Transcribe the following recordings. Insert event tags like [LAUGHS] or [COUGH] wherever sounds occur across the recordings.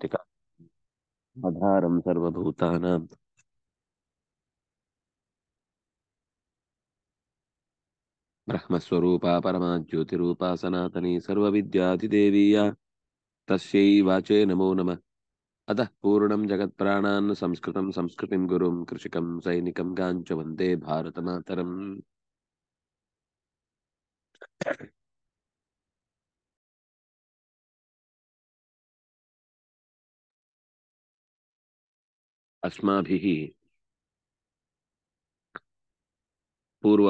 टीका आधारं सर्वभूतानां ब्रह्मस्वरूपा परमा ज्योतिरूपा सनातनी सर्वविद्याधिदेवीया तस्यै वाचे नमो नमः अतः पूर्णं जगत्प्राणान् संस्कृतं संस्कृतिं गुरुं कृषिकं सैनिकं गाञ्च वन्दे भारतमातरम् ಅಸ್ಮಿ ಪೂರ್ವ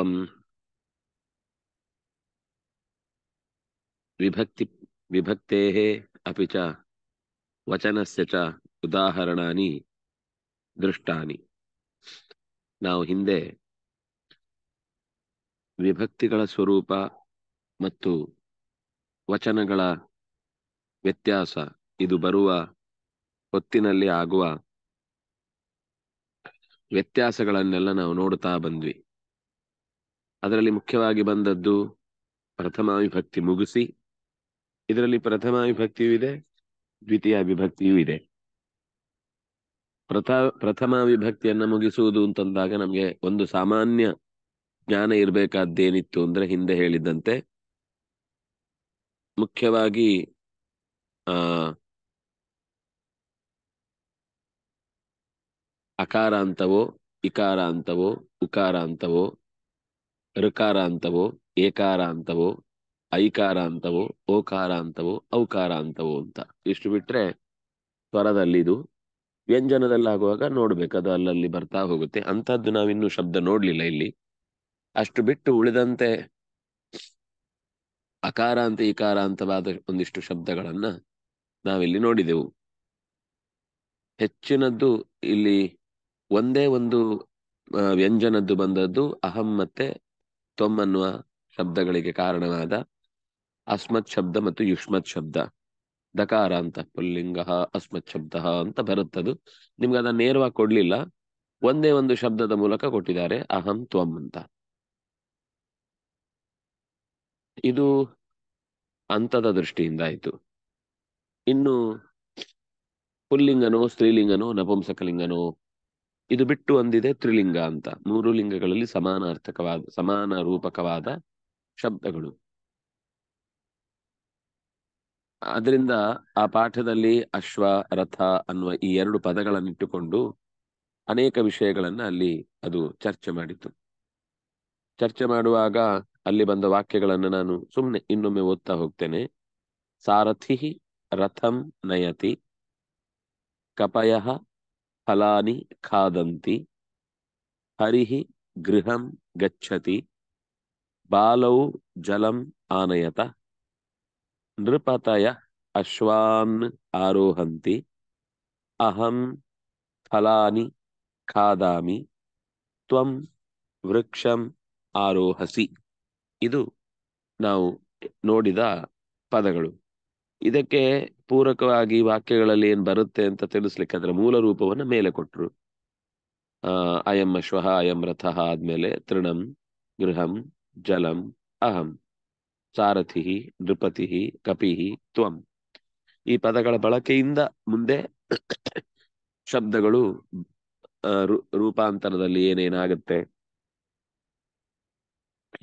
ವಿಭಕ್ತಿ ವಿಭಕ್ತೆ अपि ವಚನಸ್ಯ ಚ ಉದಾಹರಣಾನಿ ದೃಷ್ಟಾನಿ ನಾವು ಹಿಂದೆ ವಿಭಕ್ತಿಗಳ ಸ್ವರೂಪ ಮತ್ತು ವಚನಗಳ ವ್ಯತ್ಯಾಸ ಇದು ಬರುವ ಹೊತ್ತಿನಲ್ಲಿ ಆಗುವ ವ್ಯತ್ಯಾಸಗಳನ್ನೆಲ್ಲ ನಾವು ನೋಡ್ತಾ ಬಂದ್ವಿ ಅದರಲ್ಲಿ ಮುಖ್ಯವಾಗಿ ಬಂದದ್ದು ಪ್ರಥಮ ವಿಭಕ್ತಿ ಮುಗಿಸಿ ಇದರಲ್ಲಿ ಪ್ರಥಮ ವಿಭಕ್ತಿಯೂ ಇದೆ ದ್ವಿತೀಯ ವಿಭಕ್ತಿಯೂ ಇದೆ ಪ್ರಥ ಪ್ರಥಮ ವಿಭಕ್ತಿಯನ್ನು ಮುಗಿಸುವುದು ಅಂತಂದಾಗ ನಮಗೆ ಒಂದು ಸಾಮಾನ್ಯ ಜ್ಞಾನ ಇರಬೇಕಾದ್ದೇನಿತ್ತು ಅಂದ್ರೆ ಹಿಂದೆ ಹೇಳಿದ್ದಂತೆ ಮುಖ್ಯವಾಗಿ ಆ ಅಕಾರ ಅಂತವೋ ಇಕಾರ ಅಂತವೋ ಉಕಾರ ಅಂತವೋ ಋಕಾರ ಅಂತವೋ ಏಕಾರ ಅಂತವೋ ಐಕಾರ ಅಂತವೋ ಓಕಾರ ಅಂತವೋ ಔಕಾರ ಅಂತವೋ ಅಂತ ಇಷ್ಟು ಬಿಟ್ರೆ ಸ್ವರದಲ್ಲಿ ಇದು ವ್ಯಂಜನದಲ್ಲಿ ಆಗುವಾಗ ನೋಡ್ಬೇಕು ಅದು ಅಲ್ಲಲ್ಲಿ ಬರ್ತಾ ಹೋಗುತ್ತೆ ಅಂಥದ್ದು ನಾವಿನ್ನೂ ಶಬ್ದ ನೋಡ್ಲಿಲ್ಲ ಇಲ್ಲಿ ಅಷ್ಟು ಬಿಟ್ಟು ಉಳಿದಂತೆ ಅಕಾರ ಅಂತ ಇಕಾರ ಅಂತವಾದ ಒಂದಿಷ್ಟು ಶಬ್ದಗಳನ್ನ ನಾವಿಲ್ಲಿ ನೋಡಿದೆವು ಹೆಚ್ಚಿನದ್ದು ಇಲ್ಲಿ ಒಂದೇ ಒಂದು ವ್ಯಂಜನದ್ದು ಬಂದದ್ದು ಅಹಂ ಮತ್ತೆ ಅನ್ನುವ ಶಬ್ದಗಳಿಗೆ ಕಾರಣವಾದ ಅಸ್ಮತ್ ಶಬ್ದ ಮತ್ತು ಯುಷ್ಮತ್ ಶಬ್ದ ದಕಾರ ಅಂತ ಪುಲ್ಲಿಂಗ ಅಸ್ಮತ್ ಶಬ್ದ ಅಂತ ಬರುತ್ತದು ನಿಮ್ಗೆ ಅದನ್ನ ನೇರವಾಗಿ ಕೊಡ್ಲಿಲ್ಲ ಒಂದೇ ಒಂದು ಶಬ್ದದ ಮೂಲಕ ಕೊಟ್ಟಿದ್ದಾರೆ ಅಹಂ ತ್ವಂ ಅಂತ ಇದು ಅಂತದ ದೃಷ್ಟಿಯಿಂದ ಆಯ್ತು ಇನ್ನು ಪುಲ್ಲಿಂಗನೋ ಸ್ತ್ರೀಲಿಂಗನೋ ನಪುಂಸಕಲಿಂಗನೋ ಇದು ಬಿಟ್ಟು ಒಂದಿದೆ ತ್ರಿಲಿಂಗ ಅಂತ ಮೂರು ಲಿಂಗಗಳಲ್ಲಿ ಸಮಾನಾರ್ಥಕವಾದ ಸಮಾನ ರೂಪಕವಾದ ಶಬ್ದಗಳು ಅದರಿಂದ ಆ ಪಾಠದಲ್ಲಿ ಅಶ್ವ ರಥ ಅನ್ನುವ ಈ ಎರಡು ಪದಗಳನ್ನಿಟ್ಟುಕೊಂಡು ಅನೇಕ ವಿಷಯಗಳನ್ನ ಅಲ್ಲಿ ಅದು ಚರ್ಚೆ ಮಾಡಿತು ಚರ್ಚೆ ಮಾಡುವಾಗ ಅಲ್ಲಿ ಬಂದ ವಾಕ್ಯಗಳನ್ನು ನಾನು ಸುಮ್ಮನೆ ಇನ್ನೊಮ್ಮೆ ಓದ್ತಾ ಹೋಗ್ತೇನೆ ಸಾರಥಿ ರಥಂ ನಯತಿ ಕಪಯ ಫಲಾನಿ ಖಾದಂತಿ ಹರಿಹಿ ಗೃಹಂ ಗಚ್ಚತಿ ಬಾಲೌ ಜಲಂ ಆನಯತ ನೃಪತಯ ಅಶ್ವಾನ್ ಆರೋಹಂತಿ ಅಹಂ ಫಲಾನಿ ಖಾದಾಮಿ ತ್ವಂ ವೃಕ್ಷಂ ಆರೋಹಸಿ ಇದು ನಾವು ನೋಡಿದ ಪದಗಳು ಇದಕ್ಕೆ ಪೂರಕವಾಗಿ ವಾಕ್ಯಗಳಲ್ಲಿ ಏನ್ ಬರುತ್ತೆ ಅಂತ ತಿಳಿಸ್ಲಿಕ್ಕೆ ಅದರ ಮೂಲ ರೂಪವನ್ನ ಮೇಲೆ ಕೊಟ್ರು ಆ ಅಯಂ ಅಶ್ವಃ ಅಯಂ ರಥ ಆದ್ಮೇಲೆ ತೃಣಂ ಗೃಹಂ ಜಲಂ ಅಹಂ ಸಾರಥಿ ನೃಪತಿ ಕಪಿಹಿ ತ್ವಂ ಈ ಪದಗಳ ಬಳಕೆಯಿಂದ ಮುಂದೆ ಶಬ್ದಗಳು ರೂಪಾಂತರದಲ್ಲಿ ಏನೇನಾಗುತ್ತೆ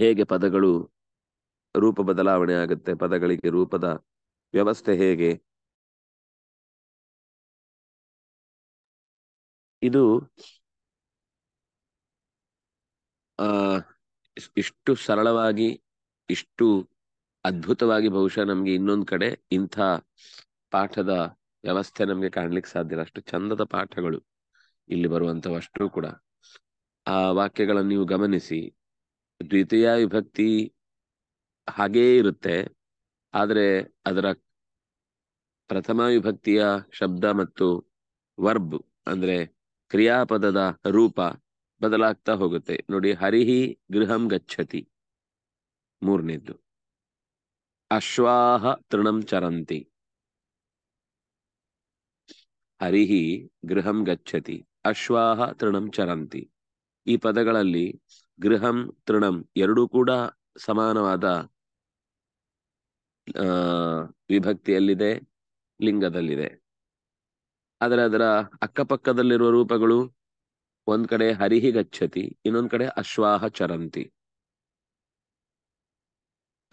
ಹೇಗೆ ಪದಗಳು ರೂಪ ಬದಲಾವಣೆ ಆಗುತ್ತೆ ಪದಗಳಿಗೆ ರೂಪದ ವ್ಯವಸ್ಥೆ ಹೇಗೆ ಇದು ಆ ಇಷ್ಟು ಸರಳವಾಗಿ ಇಷ್ಟು ಅದ್ಭುತವಾಗಿ ಬಹುಶಃ ನಮ್ಗೆ ಇನ್ನೊಂದು ಕಡೆ ಇಂಥ ಪಾಠದ ವ್ಯವಸ್ಥೆ ನಮ್ಗೆ ಕಾಣ್ಲಿಕ್ಕೆ ಸಾಧ್ಯ ಅಷ್ಟು ಚಂದದ ಪಾಠಗಳು ಇಲ್ಲಿ ಬರುವಂತವಷ್ಟು ಕೂಡ ಆ ವಾಕ್ಯಗಳನ್ನು ನೀವು ಗಮನಿಸಿ ದ್ವಿತೀಯ ವಿಭಕ್ತಿ ಹಾಗೇ ಇರುತ್ತೆ ಆದರೆ ಅದರ ಪ್ರಥಮ ವಿಭಕ್ತಿಯ ಶಬ್ದ ಮತ್ತು ವರ್ಬ್ ಅಂದ್ರೆ ಕ್ರಿಯಾಪದದ ರೂಪ ಬದಲಾಗ್ತಾ ಹೋಗುತ್ತೆ ನೋಡಿ ಹರಿಹಿ ಗೃಹಂ ಗಚ್ಚತಿ ಮೂರನೇದ್ದು ಅಶ್ವಾಹ ತೃಣಂ ಚರಂತಿ ಹರಿಹಿ ಗೃಹಂ ಗಚ್ಚತಿ ಅಶ್ವಾಹ ತೃಣಂ ಚರಂತಿ ಈ ಪದಗಳಲ್ಲಿ ಗೃಹಂ ತೃಣಂ ಎರಡೂ ಕೂಡ ಸಮಾನವಾದ ವಿಭಕ್ತಿಯಲ್ಲಿದೆ ಲಿಂಗದಲ್ಲಿದೆ ಆದರೆ ಅದರ ಅಕ್ಕಪಕ್ಕದಲ್ಲಿರುವ ರೂಪಗಳು ಒಂದ್ ಕಡೆ ಹರಿಹಿ ಗಚ್ಚತಿ ಇನ್ನೊಂದ್ ಕಡೆ ಅಶ್ವಾಹ ಚರಂತಿ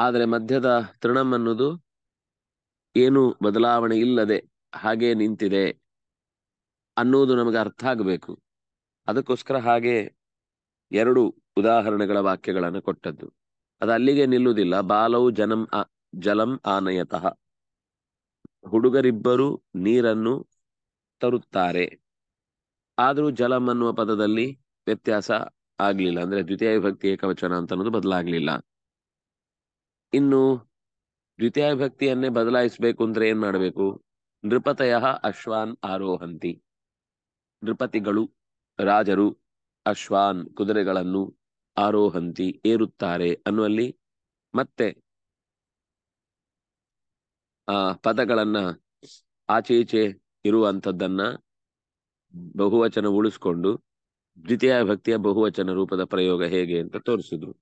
ಆದರೆ ಮಧ್ಯದ ತೃಣಂ ಅನ್ನೋದು ಏನು ಬದಲಾವಣೆ ಇಲ್ಲದೆ ಹಾಗೆ ನಿಂತಿದೆ ಅನ್ನೋದು ನಮಗೆ ಅರ್ಥ ಆಗಬೇಕು ಅದಕ್ಕೋಸ್ಕರ ಹಾಗೆ ಎರಡು ಉದಾಹರಣೆಗಳ ವಾಕ್ಯಗಳನ್ನು ಕೊಟ್ಟದ್ದು ಅದು ಅಲ್ಲಿಗೆ ನಿಲ್ಲುವುದಿಲ್ಲ ಬಾಲವು ಜನಂ ಜಲಂ ಆನಯತಃ ಹುಡುಗರಿಬ್ಬರು ನೀರನ್ನು ತರುತ್ತಾರೆ ಆದರೂ ಜಲಂ ಅನ್ನುವ ಪದದಲ್ಲಿ ವ್ಯತ್ಯಾಸ ಆಗ್ಲಿಲ್ಲ ಅಂದ್ರೆ ದ್ವಿತೀಯ ವಿಭಕ್ತಿ ಏಕವಚನ ಅಂತ ಅನ್ನೋದು ಬದಲಾಗ್ಲಿಲ್ಲ ಇನ್ನು ದ್ವಿತೀಯ ವಿಭಕ್ತಿಯನ್ನೇ ಬದಲಾಯಿಸಬೇಕು ಅಂದ್ರೆ ಏನ್ ಮಾಡಬೇಕು ನೃಪತಯ ಅಶ್ವಾನ್ ಆರೋಹಂತಿ ನೃಪತಿಗಳು ರಾಜರು ಅಶ್ವಾನ್ ಕುದುರೆಗಳನ್ನು ಆರೋಹಂತಿ ಏರುತ್ತಾರೆ ಅನ್ನುವಲ್ಲಿ ಮತ್ತೆ ಆ ಪದಗಳನ್ನ ಆಚೆ ಈಚೆ ಇರುವಂಥದ್ದನ್ನ ಬಹುವಚನ ಉಳಿಸ್ಕೊಂಡು ದ್ವಿತೀಯ ಭಕ್ತಿಯ ಬಹುವಚನ ರೂಪದ ಪ್ರಯೋಗ ಹೇಗೆ ಅಂತ ತೋರಿಸಿದ್ರು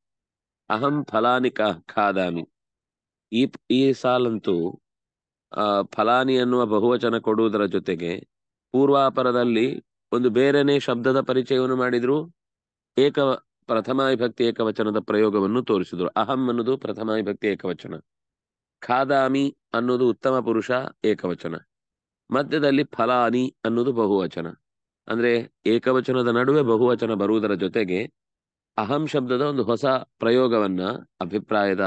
ಅಹಂ ಫಲಾನಿ ಕ ಖಾದಾಮಿ ಈ ಈ ಸಾಲಂತೂ ಆ ಫಲಾನಿ ಅನ್ನುವ ಬಹುವಚನ ಕೊಡುವುದರ ಜೊತೆಗೆ ಪೂರ್ವಾಪರದಲ್ಲಿ ಒಂದು ಬೇರೆನೇ ಶಬ್ದದ ಪರಿಚಯವನ್ನು ಮಾಡಿದ್ರು ಏಕ ವಿಭಕ್ತಿ ಏಕವಚನದ ಪ್ರಯೋಗವನ್ನು ತೋರಿಸಿದ್ರು ಅಹಂ ಅನ್ನೋದು ವಿಭಕ್ತಿ ಏಕವಚನ ಖಾದಾಮಿ ಅನ್ನೋದು ಉತ್ತಮ ಪುರುಷ ಏಕವಚನ ಮಧ್ಯದಲ್ಲಿ ಫಲಾನಿ ಅನ್ನೋದು ಬಹುವಚನ ಅಂದ್ರೆ ಏಕವಚನದ ನಡುವೆ ಬಹುವಚನ ಬರುವುದರ ಜೊತೆಗೆ ಅಹಂ ಶಬ್ದದ ಒಂದು ಹೊಸ ಪ್ರಯೋಗವನ್ನ ಅಭಿಪ್ರಾಯದ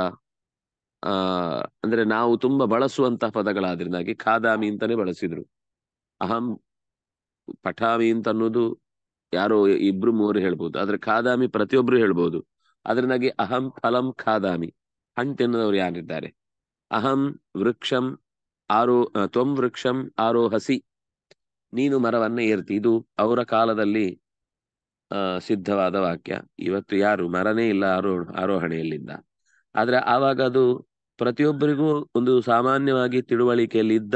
ಅಂದ್ರೆ ನಾವು ತುಂಬಾ ಬಳಸುವಂತಹ ಪದಗಳಾದ್ರಿಂದಾಗಿ ಖಾದಾಮಿ ಅಂತಾನೆ ಬಳಸಿದ್ರು ಅಹಂ ಪಠಾಮಿ ಅಂತ ಅನ್ನೋದು ಯಾರೋ ಇಬ್ರು ಮೂವರು ಹೇಳ್ಬೋದು ಆದ್ರೆ ಖಾದಾಮಿ ಪ್ರತಿಯೊಬ್ರು ಹೇಳ್ಬಹುದು ಅದರಿಂದಾಗಿ ಅಹಂ ಫಲಂ ಖಾದಾಮಿ ಹಣ್ ತಿನ್ನದವ್ರು ಯಾರಿದ್ದಾರೆ ಅಹಂ ವೃಕ್ಷಂ ಆರೋ ತ್ವಂ ವೃಕ್ಷಂ ಆರೋಹಸಿ ನೀನು ಮರವನ್ನು ಏರ್ತಿ ಇದು ಅವರ ಕಾಲದಲ್ಲಿ ಸಿದ್ಧವಾದ ವಾಕ್ಯ ಇವತ್ತು ಯಾರು ಮರನೇ ಇಲ್ಲ ಆರೋ ಆರೋಹಣೆಯಲ್ಲಿಂದ ಆದ್ರೆ ಆವಾಗ ಅದು ಪ್ರತಿಯೊಬ್ಬರಿಗೂ ಒಂದು ಸಾಮಾನ್ಯವಾಗಿ ತಿಳುವಳಿಕೆಯಲ್ಲಿ ಇದ್ದ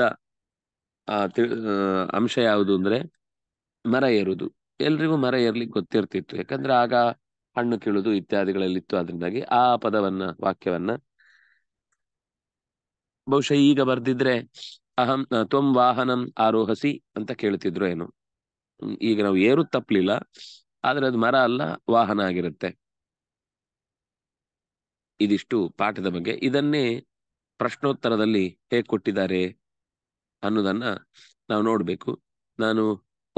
ಅಂಶ ಯಾವುದು ಅಂದ್ರೆ ಮರ ಏರುದು ಎಲ್ರಿಗೂ ಮರ ಏರ್ಲಿಕ್ಕೆ ಗೊತ್ತಿರ್ತಿತ್ತು ಯಾಕಂದ್ರೆ ಆಗ ಹಣ್ಣು ಕೀಳುದು ಇತ್ಯಾದಿಗಳಲ್ಲಿತ್ತು ಅದರಿಂದಾಗಿ ಆ ಪದವನ್ನ ವಾಕ್ಯವನ್ನ ಬಹುಶಃ ಈಗ ಬರ್ದಿದ್ರೆ ಅಹಂ ತ್ವಂ ವಾಹನಂ ಆರೋಹಸಿ ಅಂತ ಕೇಳ್ತಿದ್ರು ಏನು ಈಗ ನಾವು ಏರು ತಪ್ಪಲಿಲ್ಲ ಆದ್ರೆ ಅದು ಮರ ಅಲ್ಲ ವಾಹನ ಆಗಿರುತ್ತೆ ಇದಿಷ್ಟು ಪಾಠದ ಬಗ್ಗೆ ಇದನ್ನೇ ಪ್ರಶ್ನೋತ್ತರದಲ್ಲಿ ಹೇಗೆ ಕೊಟ್ಟಿದ್ದಾರೆ ಅನ್ನೋದನ್ನ ನಾವು ನೋಡಬೇಕು ನಾನು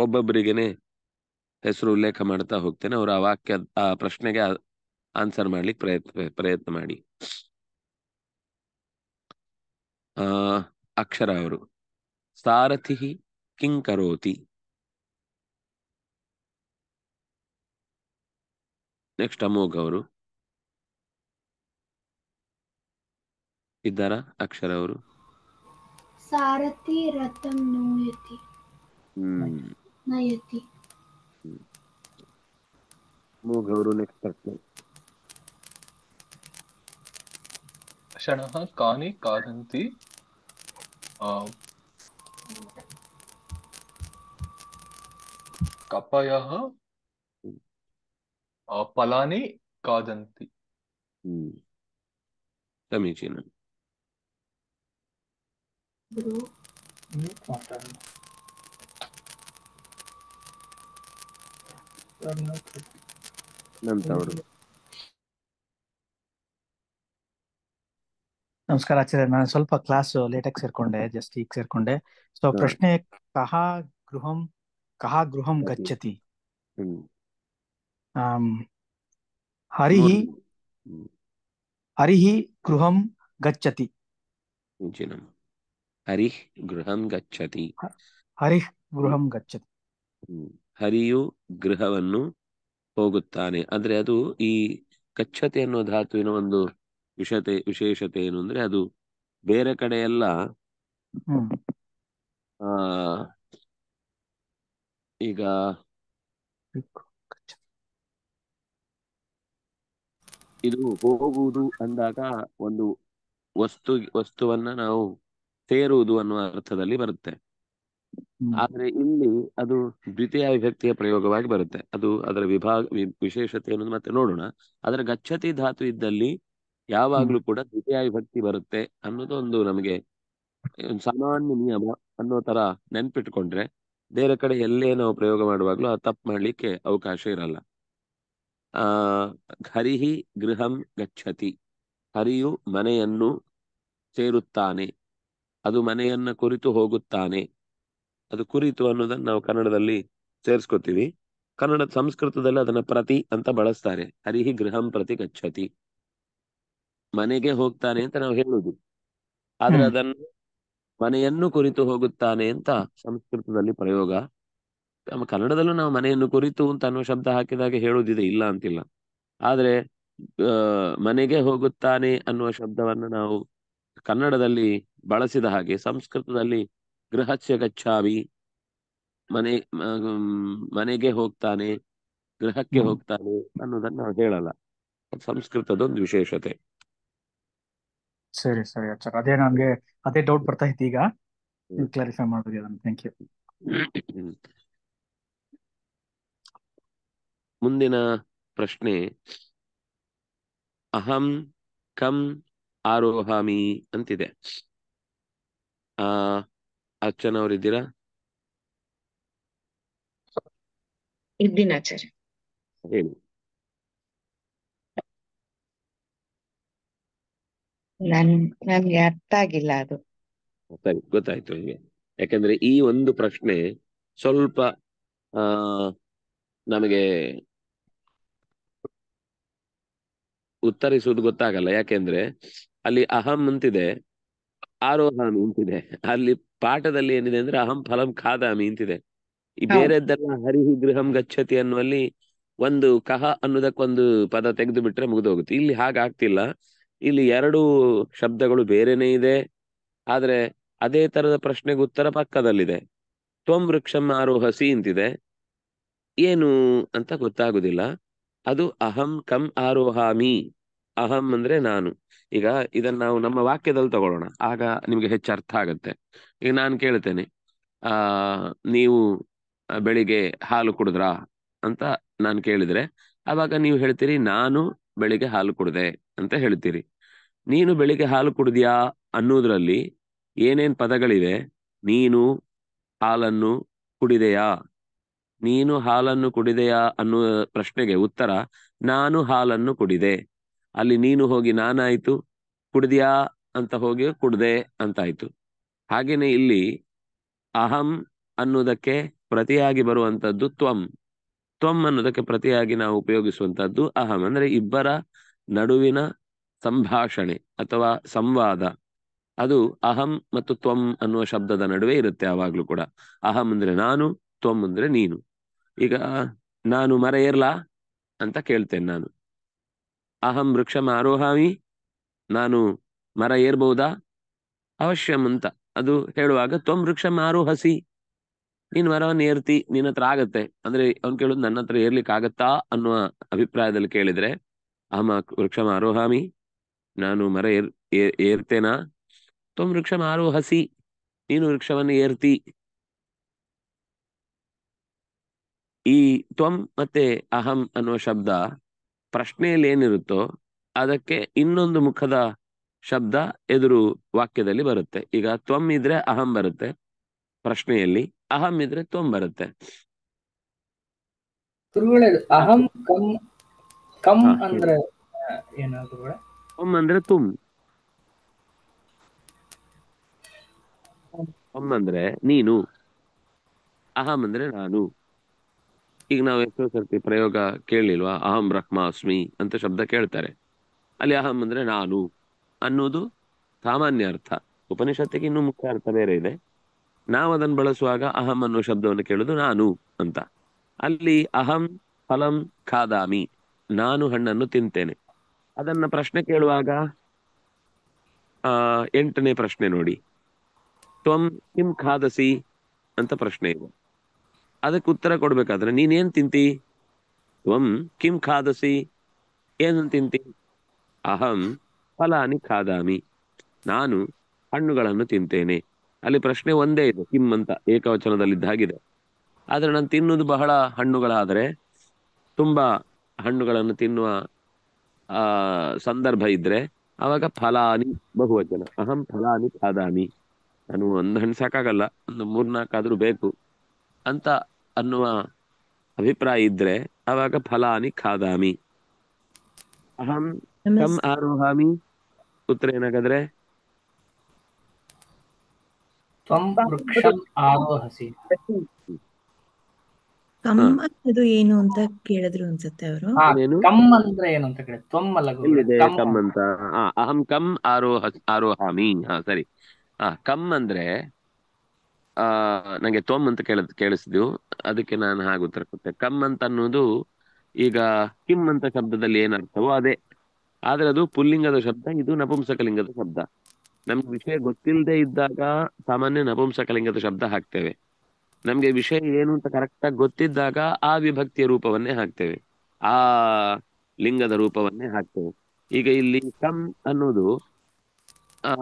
ಒಬ್ಬೊಬ್ಬರಿಗೇನೆ ಹೆಸರು ಉಲ್ಲೇಖ ಮಾಡ್ತಾ ಹೋಗ್ತೇನೆ ಅವರು ಆ ವಾಕ್ಯ ಆ ಪ್ರಶ್ನೆಗೆ ಆನ್ಸರ್ ಮಾಡ್ಲಿಕ್ಕೆ ಪ್ರಯತ್ನ ಪ್ರಯತ್ನ ಮಾಡಿ ಅಕ್ಷರ ಅವರು ಸಾರಥಿ ಕಿಂಕರೋತಿ ನೆಕ್ಸ್ಟ್ ಅಮೋಘ್ ಅವರು ಇದ್ದಾರಾ ಅಕ್ಷರ ಅವರು ಸಾರಥಿ ರಥಂ ನೋಯತಿ ನಯತಿ ಅಮೋಘ್ ಅವರು ನೆಕ್ಸ್ಟ್ लक्षणः कानि खादन्ति कपयः फलानि खादन्ति हम्म। समीचीनम् ನಮಸ್ಕಾರ ಆಚಾರ್ಯ ನಾನು ಸ್ವಲ್ಪ ಕ್ಲಾಸ್ ಲೇಟಾಗಿ ಸೇರ್ಕೊಂಡೆ ಜಸ್ಟ್ ಈಗ ಸೇರ್ಕೊಂಡೆ ಸೊ ಪ್ರಶ್ನೆ ಕಹ ಗೃಹಂ ಕಹ ಗೃಹಂ ಗಚ್ಚತಿ ಹರಿಹಿ ಹರಿಹಿ ಗೃಹಂ ಗಚ್ಚತಿ ಹರಿ ಗೃಹಂ ಗಚ್ಚತಿ ಹರಿ ಗೃಹಂ ಗಚ್ಚತಿ ಹರಿಯು ಗೃಹವನ್ನು ಹೋಗುತ್ತಾನೆ ಆದ್ರೆ ಅದು ಈ ಗಚ್ಚತೆ ಅನ್ನೋ ಧಾತುವಿನ ಒಂದು ವಿಷತೆ ವಿಶೇಷತೆ ಏನು ಅಂದ್ರೆ ಅದು ಬೇರೆ ಕಡೆ ಎಲ್ಲ ಆ ಈಗ ಇದು ಹೋಗುವುದು ಅಂದಾಗ ಒಂದು ವಸ್ತು ವಸ್ತುವನ್ನ ನಾವು ಸೇರುವುದು ಅನ್ನುವ ಅರ್ಥದಲ್ಲಿ ಬರುತ್ತೆ ಆದ್ರೆ ಇಲ್ಲಿ ಅದು ದ್ವಿತೀಯ ವಿಭಕ್ತಿಯ ಪ್ರಯೋಗವಾಗಿ ಬರುತ್ತೆ ಅದು ಅದರ ವಿಭಾಗ ವಿಶೇಷತೆ ಮತ್ತೆ ನೋಡೋಣ ಅದರ ಗಚ್ಚತಿ ಧಾತು ಇದ್ದಲ್ಲಿ ಯಾವಾಗ್ಲೂ ಕೂಡ ದ್ವಿತೀಯ ವಿಭಕ್ತಿ ಬರುತ್ತೆ ಅನ್ನೋದು ಒಂದು ನಮಗೆ ಒಂದು ಸಾಮಾನ್ಯ ನಿಯಮ ಅನ್ನೋ ತರ ನೆನ್ಪಿಟ್ಕೊಂಡ್ರೆ ಬೇರೆ ಕಡೆ ಎಲ್ಲೇ ನಾವು ಪ್ರಯೋಗ ಮಾಡುವಾಗ್ಲೂ ಆ ತಪ್ಪು ಮಾಡ್ಲಿಕ್ಕೆ ಅವಕಾಶ ಇರಲ್ಲ ಆ ಹರಿಹಿ ಗೃಹಂ ಗಚ್ಚತಿ ಹರಿಯು ಮನೆಯನ್ನು ಸೇರುತ್ತಾನೆ ಅದು ಮನೆಯನ್ನ ಕುರಿತು ಹೋಗುತ್ತಾನೆ ಅದು ಕುರಿತು ಅನ್ನೋದನ್ನ ನಾವು ಕನ್ನಡದಲ್ಲಿ ಸೇರ್ಸ್ಕೊತೀವಿ ಕನ್ನಡ ಸಂಸ್ಕೃತದಲ್ಲಿ ಅದನ್ನ ಪ್ರತಿ ಅಂತ ಬಳಸ್ತಾರೆ ಹರಿಹಿ ಗೃಹಂ ಪ್ರತಿ ಗಚ್ಚತಿ ಮನೆಗೆ ಹೋಗ್ತಾನೆ ಅಂತ ನಾವು ಹೇಳುದು ಆದ್ರೆ ಅದನ್ನು ಮನೆಯನ್ನು ಕುರಿತು ಹೋಗುತ್ತಾನೆ ಅಂತ ಸಂಸ್ಕೃತದಲ್ಲಿ ಪ್ರಯೋಗ ನಮ್ಮ ಕನ್ನಡದಲ್ಲೂ ನಾವು ಮನೆಯನ್ನು ಕುರಿತು ಅಂತ ಅನ್ನುವ ಶಬ್ದ ಹಾಕಿದಾಗ ಹೇಳುವುದಿದೆ ಇಲ್ಲ ಅಂತಿಲ್ಲ ಆದ್ರೆ ಮನೆಗೆ ಹೋಗುತ್ತಾನೆ ಅನ್ನುವ ಶಬ್ದವನ್ನು ನಾವು ಕನ್ನಡದಲ್ಲಿ ಬಳಸಿದ ಹಾಗೆ ಸಂಸ್ಕೃತದಲ್ಲಿ ಗೃಹಸ್ಯ ಗಚ್ಚಾವಿ ಮನೆ ಮನೆಗೆ ಹೋಗ್ತಾನೆ ಗೃಹಕ್ಕೆ ಹೋಗ್ತಾನೆ ಅನ್ನೋದನ್ನ ನಾವು ಹೇಳಲ್ಲ ಸಂಸ್ಕೃತದೊಂದು ವಿಶೇಷತೆ ಸರಿ ಸರಿ ಆಚಾರ ಅದೇ ನನಗೆ ಅದೇ ಡೌಟ್ ಬರ್ತಾ ಇತ್ತು ಈಗ ಕ್ಲಾರಿಫೈ ಮಾಡಿದ್ರಿ ಅದನ್ನು ಥ್ಯಾಂಕ್ ಯು ಮುಂದಿನ ಪ್ರಶ್ನೆ ಅಹಂ ಕಂ ಆರೋಹಾಮಿ ಅಂತಿದೆ ಆ ಅರ್ಚನಾ ಅವರಿದ್ದೀರಾ ಇದ್ದೀನಿ ಆಚಾರ್ಯ ಹೇಳಿ ನನ್ಗೆ ಅರ್ಥ ಆಗಿಲ್ಲ ಅದು ಗೊತ್ತಾಯ್ತು ನಿಮಗೆ ಯಾಕಂದ್ರೆ ಈ ಒಂದು ಪ್ರಶ್ನೆ ಸ್ವಲ್ಪ ಆ ನಮಗೆ ಉತ್ತರಿಸುವುದು ಗೊತ್ತಾಗಲ್ಲ ಯಾಕೆಂದ್ರೆ ಅಲ್ಲಿ ಅಹಂ ಅಂತಿದೆ ಆರೋಹಾಮಿ ಅಂತಿದೆ ಅಲ್ಲಿ ಪಾಠದಲ್ಲಿ ಏನಿದೆ ಅಂದ್ರೆ ಅಹಂ ಫಲಂ ಖಾದಾಮಿ ಅಂತಿದೆ ಈ ಬೇರೆದ್ದೆಲ್ಲ ಹರಿಹಿ ಗೃಹಂ ಗಚ್ಚತಿ ಅನ್ನುವಲ್ಲಿ ಒಂದು ಕಹ ಅನ್ನೋದಕ್ಕೊಂದು ಪದ ತೆಗೆದು ಬಿಟ್ರೆ ಮುಗಿದೋಗುತ್ತೆ ಇಲ್ಲಿ ಹಾಗಾಗ್ತಿಲ್ಲ ಇಲ್ಲಿ ಎರಡು ಶಬ್ದಗಳು ಬೇರೆನೇ ಇದೆ ಆದ್ರೆ ಅದೇ ತರದ ಪ್ರಶ್ನೆಗೆ ಉತ್ತರ ಪಕ್ಕದಲ್ಲಿದೆ ತ್ವಂ ವೃಕ್ಷಂ ಆರೋಹಸಿ ಅಂತಿದೆ ಏನು ಅಂತ ಗೊತ್ತಾಗುದಿಲ್ಲ ಅದು ಅಹಂ ಕಂ ಆರೋಹಾಮಿ ಅಹಂ ಅಂದ್ರೆ ನಾನು ಈಗ ಇದನ್ನ ನಾವು ನಮ್ಮ ವಾಕ್ಯದಲ್ಲಿ ತಗೊಳ್ಳೋಣ ಆಗ ನಿಮ್ಗೆ ಹೆಚ್ಚು ಅರ್ಥ ಆಗತ್ತೆ ಈಗ ನಾನು ಕೇಳ್ತೇನೆ ಆ ನೀವು ಬೆಳಿಗ್ಗೆ ಹಾಲು ಕುಡಿದ್ರಾ ಅಂತ ನಾನು ಕೇಳಿದ್ರೆ ಅವಾಗ ನೀವು ಹೇಳ್ತೀರಿ ನಾನು ಬೆಳಿಗ್ಗೆ ಹಾಲು ಕುಡಿದೆ ಅಂತ ಹೇಳ್ತೀರಿ ನೀನು ಬೆಳಿಗ್ಗೆ ಹಾಲು ಕುಡಿದ್ಯಾ ಅನ್ನೋದ್ರಲ್ಲಿ ಏನೇನ್ ಪದಗಳಿವೆ ನೀನು ಹಾಲನ್ನು ಕುಡಿದೆಯಾ ನೀನು ಹಾಲನ್ನು ಕುಡಿದೆಯಾ ಅನ್ನೋ ಪ್ರಶ್ನೆಗೆ ಉತ್ತರ ನಾನು ಹಾಲನ್ನು ಕುಡಿದೆ ಅಲ್ಲಿ ನೀನು ಹೋಗಿ ನಾನಾಯ್ತು ಕುಡಿದ್ಯಾ ಅಂತ ಹೋಗಿ ಕುಡ್ದೆ ಅಂತಾಯ್ತು ಹಾಗೇನೆ ಇಲ್ಲಿ ಅಹಂ ಅನ್ನೋದಕ್ಕೆ ಪ್ರತಿಯಾಗಿ ಬರುವಂತದ್ದು ತ್ವಂ ತ್ವಮ್ ಅನ್ನೋದಕ್ಕೆ ಪ್ರತಿಯಾಗಿ ನಾವು ಉಪಯೋಗಿಸುವಂತಹದ್ದು ಅಹಂ ಅಂದ್ರೆ ಇಬ್ಬರ ನಡುವಿನ ಸಂಭಾಷಣೆ ಅಥವಾ ಸಂವಾದ ಅದು ಅಹಂ ಮತ್ತು ತ್ವಂ ಅನ್ನುವ ಶಬ್ದದ ನಡುವೆ ಇರುತ್ತೆ ಯಾವಾಗ್ಲೂ ಕೂಡ ಅಹಂ ಅಂದ್ರೆ ನಾನು ತ್ವಮ್ ಅಂದ್ರೆ ನೀನು ಈಗ ನಾನು ಮರ ಏರ್ಲಾ ಅಂತ ಕೇಳ್ತೇನೆ ನಾನು ಅಹಂ ವೃಕ್ಷ ಆರೋಹಾಮಿ ನಾನು ಮರ ಏರ್ಬಹುದಾ ಅವಶ್ಯಂ ಅಂತ ಅದು ಹೇಳುವಾಗ ತ್ವಂ ವೃಕ್ಷ ಮಾರೋಹಸಿ ನೀನ್ ಮರವನ್ನ ಏರ್ತಿ ನಿನ್ನ ಹತ್ರ ಆಗತ್ತೆ ಅಂದ್ರೆ ಅವ್ನ್ ಕೇಳುದು ನನ್ನ ಹತ್ರ ಏರ್ಲಿಕ್ಕೆ ಆಗತ್ತಾ ಅನ್ನುವ ಅಭಿಪ್ರಾಯದಲ್ಲಿ ಕೇಳಿದ್ರೆ ಅಹಮ ವೃಕ್ಷ ಆರೋಹಾಮಿ ನಾನು ಮರ ಏರ್ ಏರ್ತೇನಾ ವೃಕ್ಷ ವೃಕ್ಷಮ ಆರೋಹಸಿ ನೀನು ವೃಕ್ಷವನ್ನು ಏರ್ತಿ ಈ ತ್ವಂ ಮತ್ತೆ ಅಹಂ ಅನ್ನುವ ಶಬ್ದ ಪ್ರಶ್ನೆಯಲ್ಲಿ ಏನಿರುತ್ತೋ ಅದಕ್ಕೆ ಇನ್ನೊಂದು ಮುಖದ ಶಬ್ದ ಎದುರು ವಾಕ್ಯದಲ್ಲಿ ಬರುತ್ತೆ ಈಗ ತ್ವಂ ಇದ್ರೆ ಅಹಂ ಬರುತ್ತೆ ಪ್ರಶ್ನೆಯಲ್ಲಿ ಅಹಂ ಇದ್ರೆ ತ್ವಂ ಬರುತ್ತೆ ಅಹಂ ಅಂದ್ರೆ ಏನು ಅಂದ್ರೆ ತುಮ್ ಅಂದ್ರೆ ನೀನು ಅಹಂ ಅಂದ್ರೆ ನಾನು ಈಗ ನಾವು ಎಷ್ಟೋ ಸರ್ತಿ ಪ್ರಯೋಗ ಕೇಳಲಿಲ್ವಾ ಅಹಂ ಅಸ್ಮಿ ಅಂತ ಶಬ್ದ ಕೇಳ್ತಾರೆ ಅಲ್ಲಿ ಅಹಂ ಅಂದ್ರೆ ನಾನು ಅನ್ನೋದು ಸಾಮಾನ್ಯ ಅರ್ಥ ಉಪನಿಷತ್ತಿಗೆ ಇನ್ನೂ ಮುಖ್ಯ ಅರ್ಥ ಬೇರೆ ಇದೆ ನಾವು ಅದನ್ನು ಬಳಸುವಾಗ ಅಹಂ ಅನ್ನೋ ಶಬ್ದವನ್ನು ಕೇಳುದು ನಾನು ಅಂತ ಅಲ್ಲಿ ಅಹಂ ಫಲಂ ಖಾದಾಮಿ ನಾನು ಹಣ್ಣನ್ನು ತಿಂತೇನೆ ಅದನ್ನ ಪ್ರಶ್ನೆ ಕೇಳುವಾಗ ಎಂಟನೇ ಪ್ರಶ್ನೆ ನೋಡಿ ತ್ವಂ ಕಿಂ ಖಾದಸಿ ಅಂತ ಪ್ರಶ್ನೆ ಇದೆ ಅದಕ್ಕೆ ಉತ್ತರ ಕೊಡ್ಬೇಕಾದ್ರೆ ನೀನೇನ್ ತಿಂತಿ ತ್ವಂ ಕಿಂ ಖಾದಸಿ ಏನು ತಿಂತಿ ಅಹಂ ಫಲಾನಿ ಖಾದಾಮಿ ನಾನು ಹಣ್ಣುಗಳನ್ನು ತಿಂತೇನೆ ಅಲ್ಲಿ ಪ್ರಶ್ನೆ ಒಂದೇ ಇದೆ ಕಿಮ್ ಅಂತ ಏಕವಚನದಲ್ಲಿದ್ದಾಗಿದೆ ಆದರೆ ನಾನು ತಿನ್ನುವುದು ಬಹಳ ಹಣ್ಣುಗಳಾದರೆ ತುಂಬಾ ಹಣ್ಣುಗಳನ್ನು ತಿನ್ನುವ ಆ ಸಂದರ್ಭ ಇದ್ರೆ ಅವಾಗ ಫಲಾನಿ ಬಹುವಚನ ಅಹಂ ಫಲಾನಿ ಖಾದಾಮಿ ನಾನು ಒಂದು ಹಣ್ಣು ಸಾಕಾಗಲ್ಲ ಒಂದು ಮೂರ್ನಾಲ್ಕಾದ್ರೂ ಬೇಕು ಅಂತ ಅನ್ನುವ ಅಭಿಪ್ರಾಯ ಇದ್ರೆ ಅವಾಗ ಫಲಾನಿ ಖಾದಾಮಿ ಅಹಂ ಕಂ ಆರೋಹಾಮಿ ಉತ್ತರ ಏನಾಗಾದ್ರೆ ತ್ವಂ ವೃಕ್ಷಂ ಆರೋಹಸಿ ಕಮ್ ಅನ್ನೋದು ಏನು ಅಂತ ಕೇಳಿದ್ರು ಅನ್ಸುತ್ತೆ ಅವರು ಕಮ್ ಅಂದ್ರೆ ಏನು ಅಂತ ಕೇಳಿ ತ್ವಂ ಅಲ್ಲ ಕಮ್ ಅಂತ ಅಹಂ ಕಮ್ ಆರೋಹ ಆರೋಹಾಮಿ ಹಾ ಸರಿ ಹಾ ಕಮ್ ಅಂದ್ರೆ ಆ ನಂಗೆ ತ್ವಂ ಅಂತ ಕೇಳ ಕೇಳಿಸಿದ್ವು ಅದಕ್ಕೆ ನಾನು ಹಾಗೆ ಉತ್ತರ ಕೊಟ್ಟೆ ಕಮ್ ಅಂತ ಅನ್ನೋದು ಈಗ ಕಿಮ್ ಅಂತ ಶಬ್ದದಲ್ಲಿ ಏನರ್ಥವೋ ಅದೇ ಆದ್ರೆ ಅದು ಪುಲ್ಲಿಂಗದ ಶಬ್ದ ಇದು ನಪುಂಸಕಲಿಂಗದ ಶಬ್ದ ನಮ್ಗೆ ವಿಷಯ ಗೊತ್ತಿಲ್ಲದೆ ಇದ್ದಾಗ ಸಾಮಾನ್ಯ ನಪುಂಸಕಲಿಂಗದ ಶಬ್ದ ಹಾಕ್ತೇವೆ ನಮ್ಗೆ ವಿಷಯ ಏನು ಅಂತ ಕರೆಕ್ಟ್ ಆಗಿ ಗೊತ್ತಿದ್ದಾಗ ಆ ವಿಭಕ್ತಿಯ ರೂಪವನ್ನೇ ಹಾಕ್ತೇವೆ ಆ ಲಿಂಗದ ರೂಪವನ್ನೇ ಹಾಕ್ತೇವೆ ಈಗ ಇಲ್ಲಿ ಕಂ ಅನ್ನೋದು ಆ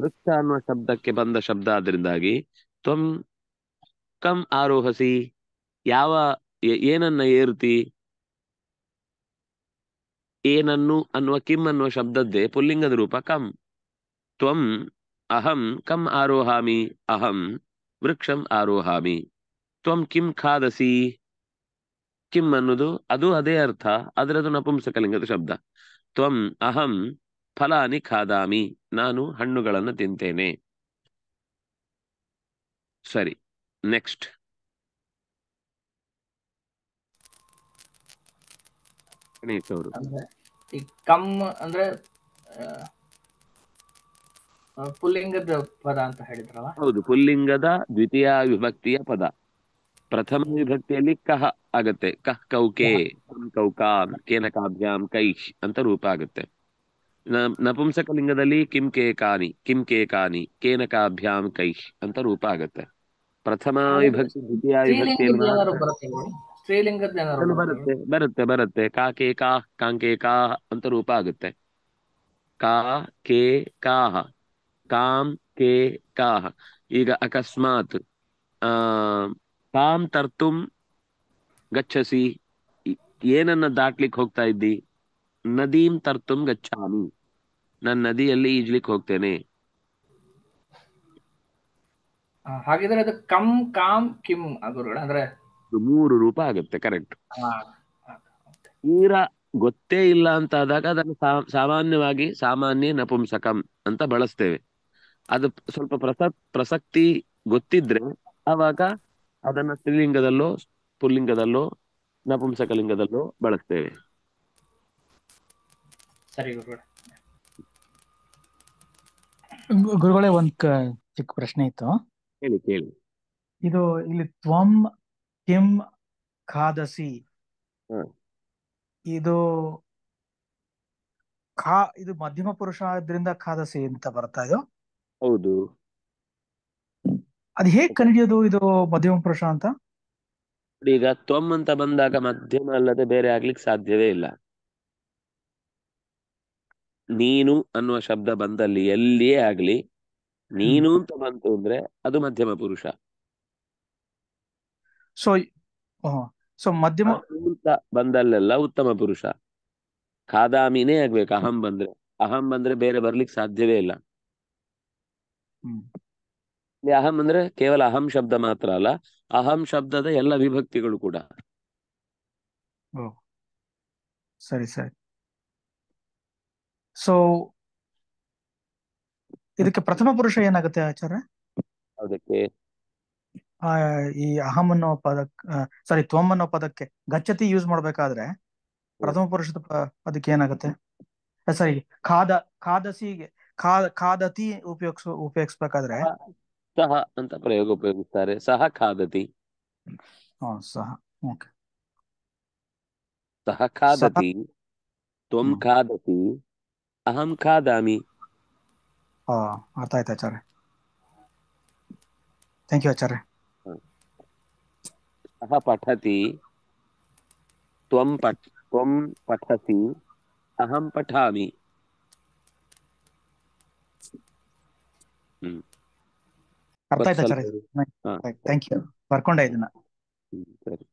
ವೃಕ್ಷ ಅನ್ನುವ ಶಬ್ದಕ್ಕೆ ಬಂದ ಶಬ್ದ ಆದ್ರಿಂದಾಗಿ ತ್ವಂ ಕಂ ಆರೋಹಸಿ ಯಾವ ಏನನ್ನ ಏರುತಿ ಏನನ್ನು ಅನ್ನುವ ಕಿಮ್ ಅನ್ನುವ ಶಬ್ದದ್ದೇ ಪುಲ್ಲಿಂಗದ ರೂಪ ಕಂ ತ್ವಂ ಅಹಂ ಕಂ ಆರೋಹಾಮಿ ಅಹಂ ವೃಕ್ಷಂ ಆರೋಹಾಮಿ ತ್ವಂ ಕಿಂ ಖಾದಸಿ ಕಿಂ ಅನ್ನೋದು ಅದು ಅದೇ ಅರ್ಥ ಅದರದು ನಪುಂಸಕಲಿಂಗದ ಶಬ್ದ ತ್ವಂ ಅಹಂ ಫಲಾನಿ ಖಾದಾಮಿ ನಾನು ಹಣ್ಣುಗಳನ್ನು ತಿಂತೇನೆ ಸರಿ ನೆಕ್ಸ್ಟ್ ಅಂದ್ರೆ ಪುಲ್ಲಿಂಗದ ಪದ ಅಂತ ಹೇಳಿದ್ರಲ್ಲ ಹೌದು ಪುಲ್ಲಿಂಗದ ದ್ವಿತೀಯ ವಿಭಕ್ತಿಯ ಪದ ಪ್ರಥಮ ವಿಭಕ್ತಿಯಲ್ಲಿ ಕಹ ಆಗತ್ತೆ ಕಹ್ ಕೌಕೆ ಕೌಕಾಂ ಕೇನ ಕಾಭ್ಯಾಂ ಕೈಶ್ ಅಂತ ರೂಪ ಆಗುತ್ತೆ ನಪುಂಸಕಲಿಂಗದಲ್ಲಿ ಕಿಂ ಕೇಕಾನಿ ಕಿಂ ಕೇಕಾನಿ ಕೇನ ಕಾಭ್ಯಾಂ ಅಂತ ರೂಪ ಆಗುತ್ತೆ ಪ್ರಥಮ ವಿಭಕ್ತಿ ದ್ವಿತೀಯ ವಿಭಕ್ತಿಯಲ್ಲಿ ಬರುತ್ತೆ ಬರುತ್ತೆ ಬರುತ್ತೆ ಕಾ ಕೇ ಕಾ ಕಾಂಕೆ ಕಾ ಅಂತ ರೂಪ ಆಗುತ್ತೆ ಕಾ ಕೇ ಕಾಹ ಕಾಂ ಕೆ ಕಾಹ ಈಗ ಅಕಸ್ಮಾತ್ ಕಾಮ್ ತರ್ತುಂ ಗಚ್ಚಸಿ ಏನನ್ನ ದಾಟ್ಲಿಕ್ಕೆ ಹೋಗ್ತಾ ಇದ್ದಿ ನದೀಂ ತರ್ತುಂ ಗಚ್ಚಾಮಿ ನನ್ನ ನದಿಯಲ್ಲಿ ಈಜ್ಲಿಕ್ಕೆ ಹೋಗ್ತೇನೆ ಹಾಗಿದ್ರೆ ಅದು ಕಂ ಕಾಮ್ ಕಿಂ ಅಂದ್ರೆ ಮೂರು ರೂಪ ಆಗುತ್ತೆ ಕರೆಕ್ಟ್ ತೀರ ಗೊತ್ತೇ ಇಲ್ಲ ಅಂತ ಆದಾಗ ಅದನ್ನು ಸಾಮಾನ್ಯವಾಗಿ ಸಾಮಾನ್ಯ ನಪುಂಸಕಂ ಅಂತ ಬಳಸ್ತೇವೆ ಅದು ಸ್ವಲ್ಪ ಪ್ರಸ ಪ್ರಸಕ್ತಿ ಗೊತ್ತಿದ್ರೆ ಆವಾಗ ಅದನ್ನ ಸ್ತ್ರೀಲಿಂಗದಲ್ಲೋ ಪುಲ್ಲಿಂಗದಲ್ಲೋ ನಪುಂಸಕಲಿಂಗದಲ್ಲೋ ಬಳಸ್ತೇವೆ ಸರಿ ಗುರುಗಳೇ ಗುರುಗಳೇ ಒಂದ್ ಚಿಕ್ಕ ಪ್ರಶ್ನೆ ಇತ್ತು ಹೇಳಿ ಕೇಳಿ ಇದು ಇಲ್ಲಿ ತ್ವಂ ಕೆಂ ಖಾದಸಿ ಇದು ಖಾ ಇದು ಮಧ್ಯಮ ಪುರುಷ ಆದ್ರಿಂದ ಖಾದಸಿ ಅಂತ ಬರ್ತಾ ಇದು ಹೌದು ಅದು ಹೇಗೆ ಕಂಡಿಡಿಯೋದು ಇದು ಮಧ್ಯಮ ಪುರುಷ ಅಂತ ಈಗ ತ್ವಮ್ ಅಂತ ಬಂದಾಗ ಮಧ್ಯಮ ಅಲ್ಲದೆ ಬೇರೆ ಆಗ್ಲಿಕ್ಕೆ ಸಾಧ್ಯವೇ ಇಲ್ಲ ನೀನು ಅನ್ನುವ ಶಬ್ದ ಬಂದಲ್ಲಿ ಎಲ್ಲಿಯೇ ಆಗ್ಲಿ ನೀನು ಅಂತ ಬಂತು ಅಂದ್ರೆ ಅದು ಮಧ್ಯಮ ಪುರುಷ ಸೊ ಸೊ ಮಧ್ಯಮ ಅಂತ ಬಂದಲ್ಲೆಲ್ಲ ಉತ್ತಮ ಪುರುಷ ಕಾದಾಮಿನೇ ಆಗ್ಬೇಕು ಅಹಂ ಬಂದ್ರೆ ಅಹಂ ಬಂದ್ರೆ ಬೇರೆ ಬರ್ಲಿಕ್ಕೆ ಸಾಧ್ಯವೇ ಇಲ್ಲ ಇಲ್ಲಿ ಅಹಂ ಅಂದ್ರೆ ಕೇವಲ ಅಹಂ ಶಬ್ದ ಮಾತ್ರ ಅಲ್ಲ ಅಹಂ ಶಬ್ದದ ಎಲ್ಲ ವಿಭಕ್ತಿಗಳು ಕೂಡ ಸರಿ ಸರಿ ಸೊ ಇದಕ್ಕೆ ಪ್ರಥಮ ಪುರುಷ ಏನಾಗುತ್ತೆ ಆಚಾರ ಅದಕ್ಕೆ ಈ ಅಹಂ ಅನ್ನೋ ಪದ ಸಾರಿ ತ್ವಮ್ ಅನ್ನೋ ಪದಕ್ಕೆ ಗಚ್ಚತಿ ಯೂಸ್ ಮಾಡ್ಬೇಕಾದ್ರೆ ಪ್ರಥಮ ಪುರುಷದ ಪದಕ್ಕೆ ಏನಾಗುತ್ತೆ ಸರಿ ಖಾದ ಖಾದಸಿಗೆ ఖాద ఖాదతి ఉపయోగ ఉపయోగిస్ಬೇಕಾದ್ರೆ ಸಹ ಅಂತ ಪ್ರಯೋಗ ಉಪಯೋಗಿಸ್ತಾರೆ ಸಹ ಖಾದತಿ ಹಾ ಸಹ ಓಕೆ ಸಹ ಖಾದತಿ ತ್ವಂ ಖಾದತಿ ಅಹಂ ಖಾದಾಮಿ ಹಾ ಅರ್ಥ ಆಯ್ತು ಆಚಾರ್ಯ ಥ್ಯಾಂಕ್ ಯು ಆಚಾರ್ಯ ಸಹ ಪಠತಿ ತ್ವಂ ಪಠ ತ್ವಂ ಪಠತಿ ಅಹಂ ಪಠಾಮಿ ಅರ್ಥ ಆಯ್ತಾ ಸರ್ ಥ್ಯಾಂಕ್ ಯು ಬರ್ಕೊಂಡೆ ಇದನ್ನ ಸರಿ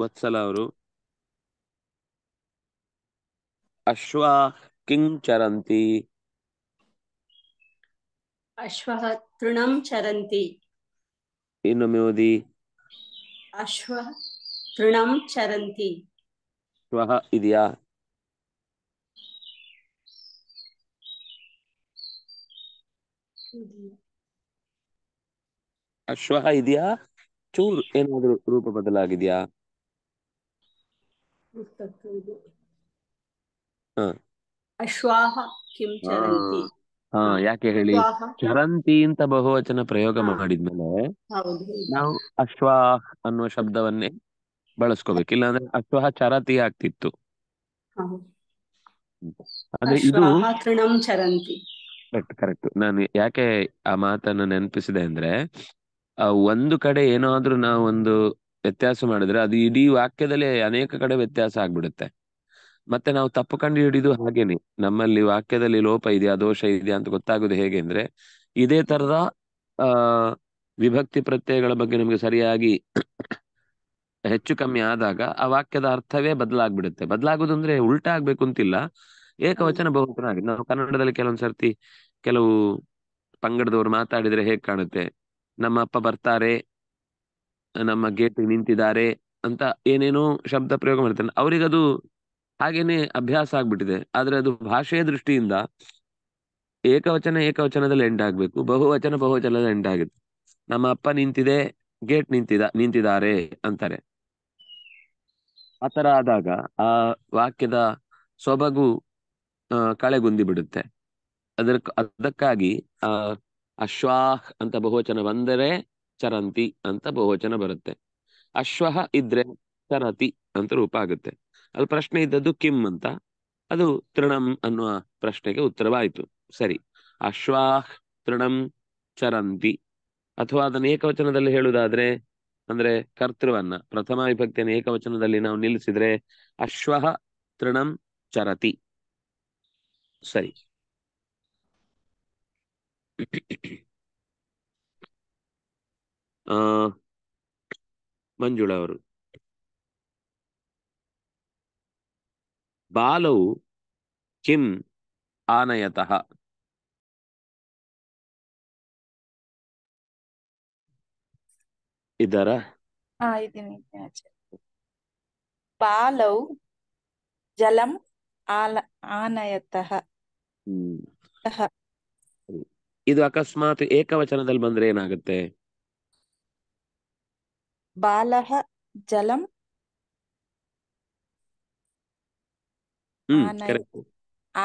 ವತ್ಸಲ ಅವರು ಅಶ್ವ ಚರಂತಿ ಅಶ್ವಃ ತೃಣಂ ಚರಂತಿ ಇನ್ನು ಓದಿ ಅಶ್ವ ತೃಣಂ ಚರಂತಿ ಶ್ವಃ ಇದೆಯಾ ಅಶ್ವ ಇದೆಯಾ ಚೂರು ಏನಾದ್ರೂ ರೂಪ ಬದಲಾಗಿದೆಯಾ ಅಶ್ವಾಹ ಕಿಂ ಹಾ ಯಾಕೆ ಹೇಳಿ ಚರಂತಿ ಅಂತ ಬಹುವಚನ ಪ್ರಯೋಗ ಮಾಡಿದ್ಮೇಲೆ ನಾವು ಅಶ್ವ ಅನ್ನುವ ಶಬ್ದವನ್ನೇ ಬಳಸ್ಕೋಬೇಕು ಇಲ್ಲಾಂದ್ರೆ ಅಶ್ವಾಹ ಚರತಿ ಆಗ್ತಿತ್ತು ಅಂದ್ರೆ ಇದು ಚರಂತಿ ಕರೆಕ್ಟ್ ಕರೆಕ್ಟ್ ನಾನು ಯಾಕೆ ಆ ಮಾತನ್ನು ನೆನಪಿಸಿದೆ ಅಂದ್ರೆ ಒಂದು ಕಡೆ ಏನಾದ್ರೂ ನಾವು ಒಂದು ವ್ಯತ್ಯಾಸ ಮಾಡಿದ್ರೆ ಅದು ಇಡೀ ವಾಕ್ಯದಲ್ಲಿ ಅನೇಕ ಕಡೆ ವ್ಯತ್ಯಾಸ ಆಗ್ಬಿಡುತ್ತೆ ಮತ್ತೆ ನಾವು ತಪ್ಪು ಕಂಡು ಹಿಡಿದು ಹಾಗೇನೆ ನಮ್ಮಲ್ಲಿ ವಾಕ್ಯದಲ್ಲಿ ಲೋಪ ಇದೆಯಾ ದೋಷ ಇದೆಯಾ ಅಂತ ಗೊತ್ತಾಗೋದು ಹೇಗೆ ಅಂದ್ರೆ ಇದೇ ತರದ ಆ ವಿಭಕ್ತಿ ಪ್ರತ್ಯಯಗಳ ಬಗ್ಗೆ ನಮ್ಗೆ ಸರಿಯಾಗಿ ಹೆಚ್ಚು ಕಮ್ಮಿ ಆದಾಗ ಆ ವಾಕ್ಯದ ಅರ್ಥವೇ ಬದಲಾಗ್ಬಿಡುತ್ತೆ ಬದಲಾಗೋದು ಅಂದ್ರೆ ಉಲ್ಟಾ ಆಗ್ಬೇಕು ಅಂತಿಲ್ಲ ಏಕವಚನ ಬಹುವಚನ ಆಗಿದೆ ನಾವು ಕನ್ನಡದಲ್ಲಿ ಕೆಲವೊಂದು ಸರ್ತಿ ಕೆಲವು ಪಂಗಡದವರು ಮಾತಾಡಿದ್ರೆ ಹೇಗ್ ಕಾಣುತ್ತೆ ನಮ್ಮ ಅಪ್ಪ ಬರ್ತಾರೆ ನಮ್ಮ ಗೇಟ್ ನಿಂತಿದ್ದಾರೆ ಅಂತ ಏನೇನೋ ಶಬ್ದ ಪ್ರಯೋಗ ಮಾಡ್ತಾರೆ ಅವರಿಗದು ಹಾಗೇನೆ ಅಭ್ಯಾಸ ಆಗ್ಬಿಟ್ಟಿದೆ ಆದ್ರೆ ಅದು ಭಾಷೆಯ ದೃಷ್ಟಿಯಿಂದ ಏಕವಚನ ಏಕವಚನದಲ್ಲಿ ಎಂಡ್ ಆಗ್ಬೇಕು ಬಹುವಚನ ಬಹುವಚನದಲ್ಲಿ ಎಂಡ್ ಆಗುತ್ತೆ ನಮ್ಮ ಅಪ್ಪ ನಿಂತಿದೆ ಗೇಟ್ ನಿಂತಿದ ನಿಂತಿದ್ದಾರೆ ಅಂತಾರೆ ಆತರ ಆದಾಗ ಆ ವಾಕ್ಯದ ಸೊಬಗು ಕಳೆಗುಂದಿ ಬಿಡುತ್ತೆ ಅದರ ಅದಕ್ಕಾಗಿ ಆ ಅಶ್ವಾಹ್ ಅಂತ ಬಹುವಚನ ಬಂದರೆ ಚರಂತಿ ಅಂತ ಬಹುವಚನ ಬರುತ್ತೆ ಅಶ್ವಹ ಇದ್ರೆ ಚರತಿ ಅಂತ ರೂಪ ಆಗುತ್ತೆ ಅಲ್ಲಿ ಪ್ರಶ್ನೆ ಇದ್ದದ್ದು ಕಿಮ್ ಅಂತ ಅದು ತೃಣಂ ಅನ್ನುವ ಪ್ರಶ್ನೆಗೆ ಉತ್ತರವಾಯಿತು ಸರಿ ಅಶ್ವಾಹ್ ತೃಣಂ ಚರಂತಿ ಅಥವಾ ಅದನ್ನು ಏಕವಚನದಲ್ಲಿ ಹೇಳುವುದಾದ್ರೆ ಅಂದ್ರೆ ಕರ್ತೃವನ್ನ ಪ್ರಥಮ ವಿಭಕ್ತಿಯನ್ನು ಏಕವಚನದಲ್ಲಿ ನಾವು ನಿಲ್ಲಿಸಿದ್ರೆ ಅಶ್ವಹ ತೃಣಂ ಚರತಿ సరే ಮಂಜುಳ ಅವರು ಬಾಲೌ ಕಿಂ ಆನಯತಃ ಇದರ ಬಾಲೌ ಜಲಂ ಇದು ಅಕಸ್ಮಾತ್ ಏಕವಚನದಲ್ಲಿ ಬಂದ್ರೆ ಏನಾಗುತ್ತೆ ಬಾಲಹ ಜಲಂ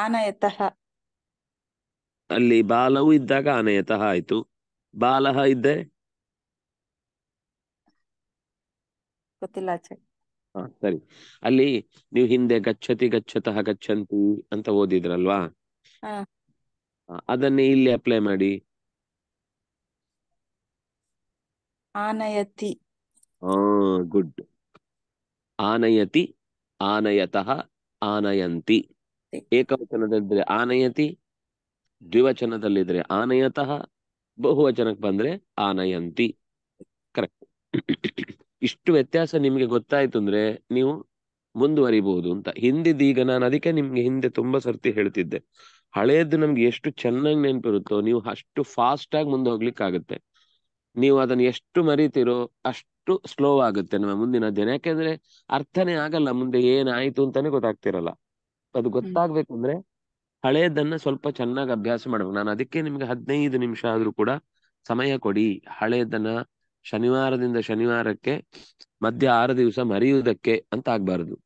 ಆನಯತಃ ಅಲ್ಲಿ ಬಾಲವು ಇದ್ದಾಗ ಆನಯತಃ ಆಯ್ತು ಬಾಲಹ ಇದ್ದೆ ಗೊತ್ತಿಲ್ಲ ಆಚೆ ಹಾ ಸರಿ ಅಲ್ಲಿ ನೀವು ಹಿಂದೆ ಗಚ್ಚತಿ ಗಚ್ಚತಃ ಗಚ್ಚಂತಿ ಅಂತ ಓದಿದ್ರಲ್ವಾ ಅದನ್ನೇ ಇಲ್ಲಿ ಅಪ್ಲೈ ಮಾಡಿ ಆನಯತಿ ಹಾ ಗುಡ್ ಆನಯತಿ ಆನಯತಃ ಆನಯಂತಿ ಏಕವಚನದಲ್ಲಿದ್ರೆ ಆನಯತಿ ದ್ವಿವಚನದಲ್ಲಿದ್ರೆ ಆನಯತಃ ಬಹುವಚನಕ್ಕೆ ಬಂದ್ರೆ ಆನಯಂತಿ ಕರೆಕ್ಟ್ ಇಷ್ಟು ವ್ಯತ್ಯಾಸ ನಿಮ್ಗೆ ಗೊತ್ತಾಯ್ತು ಅಂದ್ರೆ ನೀವು ಮುಂದುವರಿಬಹುದು ಅಂತ ಹಿಂದಿದ್ದು ಈಗ ನಾನು ಅದಕ್ಕೆ ನಿಮ್ಗೆ ಹಿಂದೆ ತುಂಬಾ ಸರ್ತಿ ಹೇಳ್ತಿದ್ದೆ ಹಳೆಯದ್ದು ನಮ್ಗೆ ಎಷ್ಟು ಚೆನ್ನಾಗಿ ನೆನಪಿರುತ್ತೋ ನೀವು ಅಷ್ಟು ಫಾಸ್ಟ್ ಆಗಿ ಮುಂದೆ ಹೋಗ್ಲಿಕ್ಕಾಗುತ್ತೆ ನೀವು ಅದನ್ನ ಎಷ್ಟು ಮರಿತಿರೋ ಅಷ್ಟು ಸ್ಲೋ ಆಗುತ್ತೆ ನಮ್ಮ ಮುಂದಿನ ದಿನ ಯಾಕೆಂದ್ರೆ ಅರ್ಥನೇ ಆಗಲ್ಲ ಮುಂದೆ ಏನಾಯ್ತು ಅಂತಾನೆ ಗೊತ್ತಾಗ್ತಿರಲ್ಲ ಅದು ಗೊತ್ತಾಗ್ಬೇಕು ಅಂದ್ರೆ ಹಳೆಯದನ್ನ ಸ್ವಲ್ಪ ಚೆನ್ನಾಗಿ ಅಭ್ಯಾಸ ಮಾಡ್ಬೇಕು ನಾನು ಅದಕ್ಕೆ ನಿಮ್ಗೆ ಹದಿನೈದು ನಿಮಿಷ ಆದ್ರೂ ಕೂಡ ಸಮಯ ಕೊಡಿ ಹಳೆಯದನ್ನ ಶನಿವಾರದಿಂದ ಶನಿವಾರಕ್ಕೆ ಮಧ್ಯ ಆರು ದಿವಸ ಮರೆಯುವುದಕ್ಕೆ ಅಂತ ಆಗ್ಬಾರದು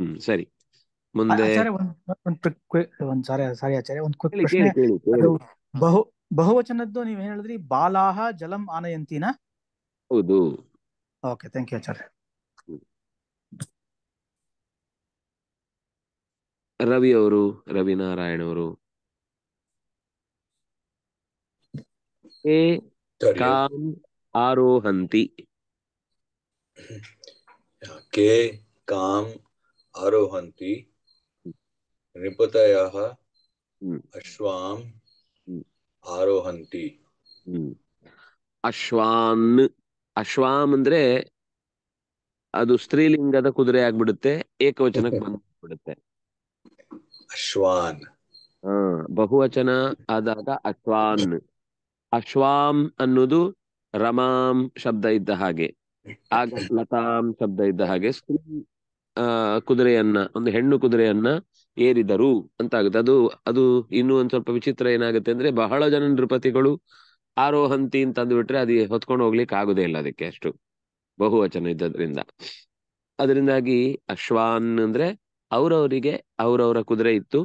ಹ್ಮ್ ಸರಿ ಮುಂದೆ ಬಹು ಬಹುವಚನದ್ದು ನೀವ್ ಹೇಳಿದ್ರಿ ಬಾಲಾಹ ಜಲಂ ಆನಯಂತಿನ ಹೌದು okay thank you Acharya Ravi ಅವರು ರವಿನಾರಾಯಣ ಅವರು ಕೆ काम आरोहन्ति के काम आरोहन्ति नृपतयः अश्वाम् ಆರೋಹಂತಿ ಅಶ್ವಾನ್ ಅಶ್ವಾಮ್ ಅಂದ್ರೆ ಅದು ಸ್ತ್ರೀಲಿಂಗದ ಕುದುರೆ ಆಗ್ಬಿಡುತ್ತೆ ಏಕವಚನಕ್ಕೆ [LAUGHS] ಬಂದ್ಬಿಡುತ್ತೆ ಅಶ್ವಾನ್ ಬಹುವಚನ ಆದಾಗ ಅಶ್ವಾನ್ ಅಶ್ವಾಂ ಅನ್ನೋದು ರಮಾಂ ಶಬ್ದ ಇದ್ದ ಹಾಗೆ ಆಗ ಲತಾಂ ಶಬ್ದ ಇದ್ದ ಹಾಗೆ ಸ್ತ್ರೀ ಆ ಕುದುರೆಯನ್ನ ಒಂದು ಹೆಣ್ಣು ಕುದುರೆಯನ್ನ ಏರಿದರು ಅಂತ ಆಗುತ್ತೆ ಅದು ಅದು ಇನ್ನೂ ಒಂದ್ ಸ್ವಲ್ಪ ವಿಚಿತ್ರ ಏನಾಗುತ್ತೆ ಅಂದ್ರೆ ಬಹಳ ಜನ ನೃಪತಿಗಳು ಆರೋಹಂತಿ ಅಂತ ಅಂದ್ಬಿಟ್ರೆ ಅದೇ ಹೊತ್ಕೊಂಡು ಹೋಗ್ಲಿಕ್ಕೆ ಆಗುದೇ ಇಲ್ಲ ಅದಕ್ಕೆ ಅಷ್ಟು ಬಹುವಚನ ಇದ್ದದ್ರಿಂದ ಅದರಿಂದಾಗಿ ಅಶ್ವಾನ್ ಅಂದ್ರೆ ಅವರವರಿಗೆ ಅವ್ರವರ ಕುದುರೆ ಇತ್ತು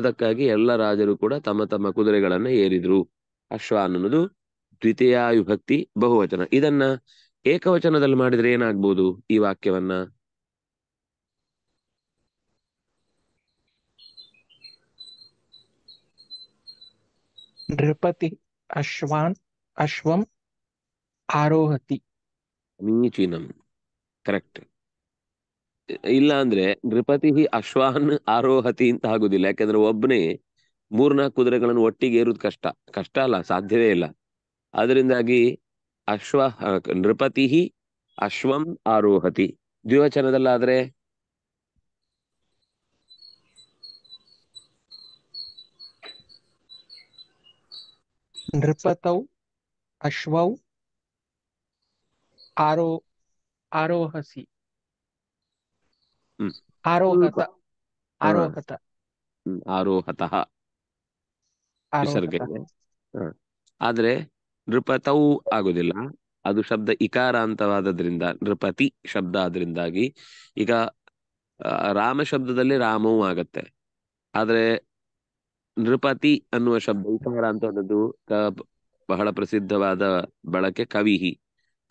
ಅದಕ್ಕಾಗಿ ಎಲ್ಲ ರಾಜರು ಕೂಡ ತಮ್ಮ ತಮ್ಮ ಕುದುರೆಗಳನ್ನ ಏರಿದ್ರು ಅಶ್ವಾನ್ ಅನ್ನೋದು ದ್ವಿತೀಯ ವಿಭಕ್ತಿ ಬಹುವಚನ ಇದನ್ನ ಏಕವಚನದಲ್ಲಿ ಮಾಡಿದ್ರೆ ಏನಾಗ್ಬೋದು ಈ ವಾಕ್ಯವನ್ನ ನೃಪತಿ ಅಶ್ವಾನ್ ಅಶ್ವಂ ಆರೋಹತಿ ಸಮೀಚೀನಂ ಕರೆಕ್ಟ್ ಇಲ್ಲ ಅಂದ್ರೆ ನೃಪತಿ ಅಶ್ವಾನ್ ಆರೋಹತಿ ಅಂತ ಆಗುದಿಲ್ಲ ಯಾಕಂದ್ರೆ ಒಬ್ಬನೇ ಮೂರ್ನಾಲ್ಕು ಕುದುರೆಗಳನ್ನು ಒಟ್ಟಿಗೆ ಏರುದು ಕಷ್ಟ ಕಷ್ಟ ಅಲ್ಲ ಸಾಧ್ಯವೇ ಇಲ್ಲ ಅದರಿಂದಾಗಿ ಅಶ್ವ ನೃಪತಿ ಅಶ್ವಂ ಆರೋಹತಿ ದ್ವಿವಚನದಲ್ಲಾದ್ರೆ ನೃಪತೌ ಅಶ್ವೌ ಆರೋ ಆರೋಹಸಿ ಆರೋಹತ ಆರೋಹತ ಆರೋಹತಃ ವಿಸರ್ಗ ಆದ್ರೆ ನೃಪತವು ಆಗುದಿಲ್ಲ ಅದು ಶಬ್ದ ಇಕಾರಾಂತವಾದದ್ರಿಂದ ನೃಪತಿ ಶಬ್ದ ಆದ್ರಿಂದಾಗಿ ಈಗ ರಾಮ ಶಬ್ದದಲ್ಲಿ ರಾಮವೂ ಆಗತ್ತೆ ಆದ್ರೆ ನೃಪತಿ ಅನ್ನುವ ಶಬ್ದ ಇಕಾರಾಂತವಾದದ್ದು ಬಹಳ ಪ್ರಸಿದ್ಧವಾದ ಬಳಕೆ ಕವಿಹಿ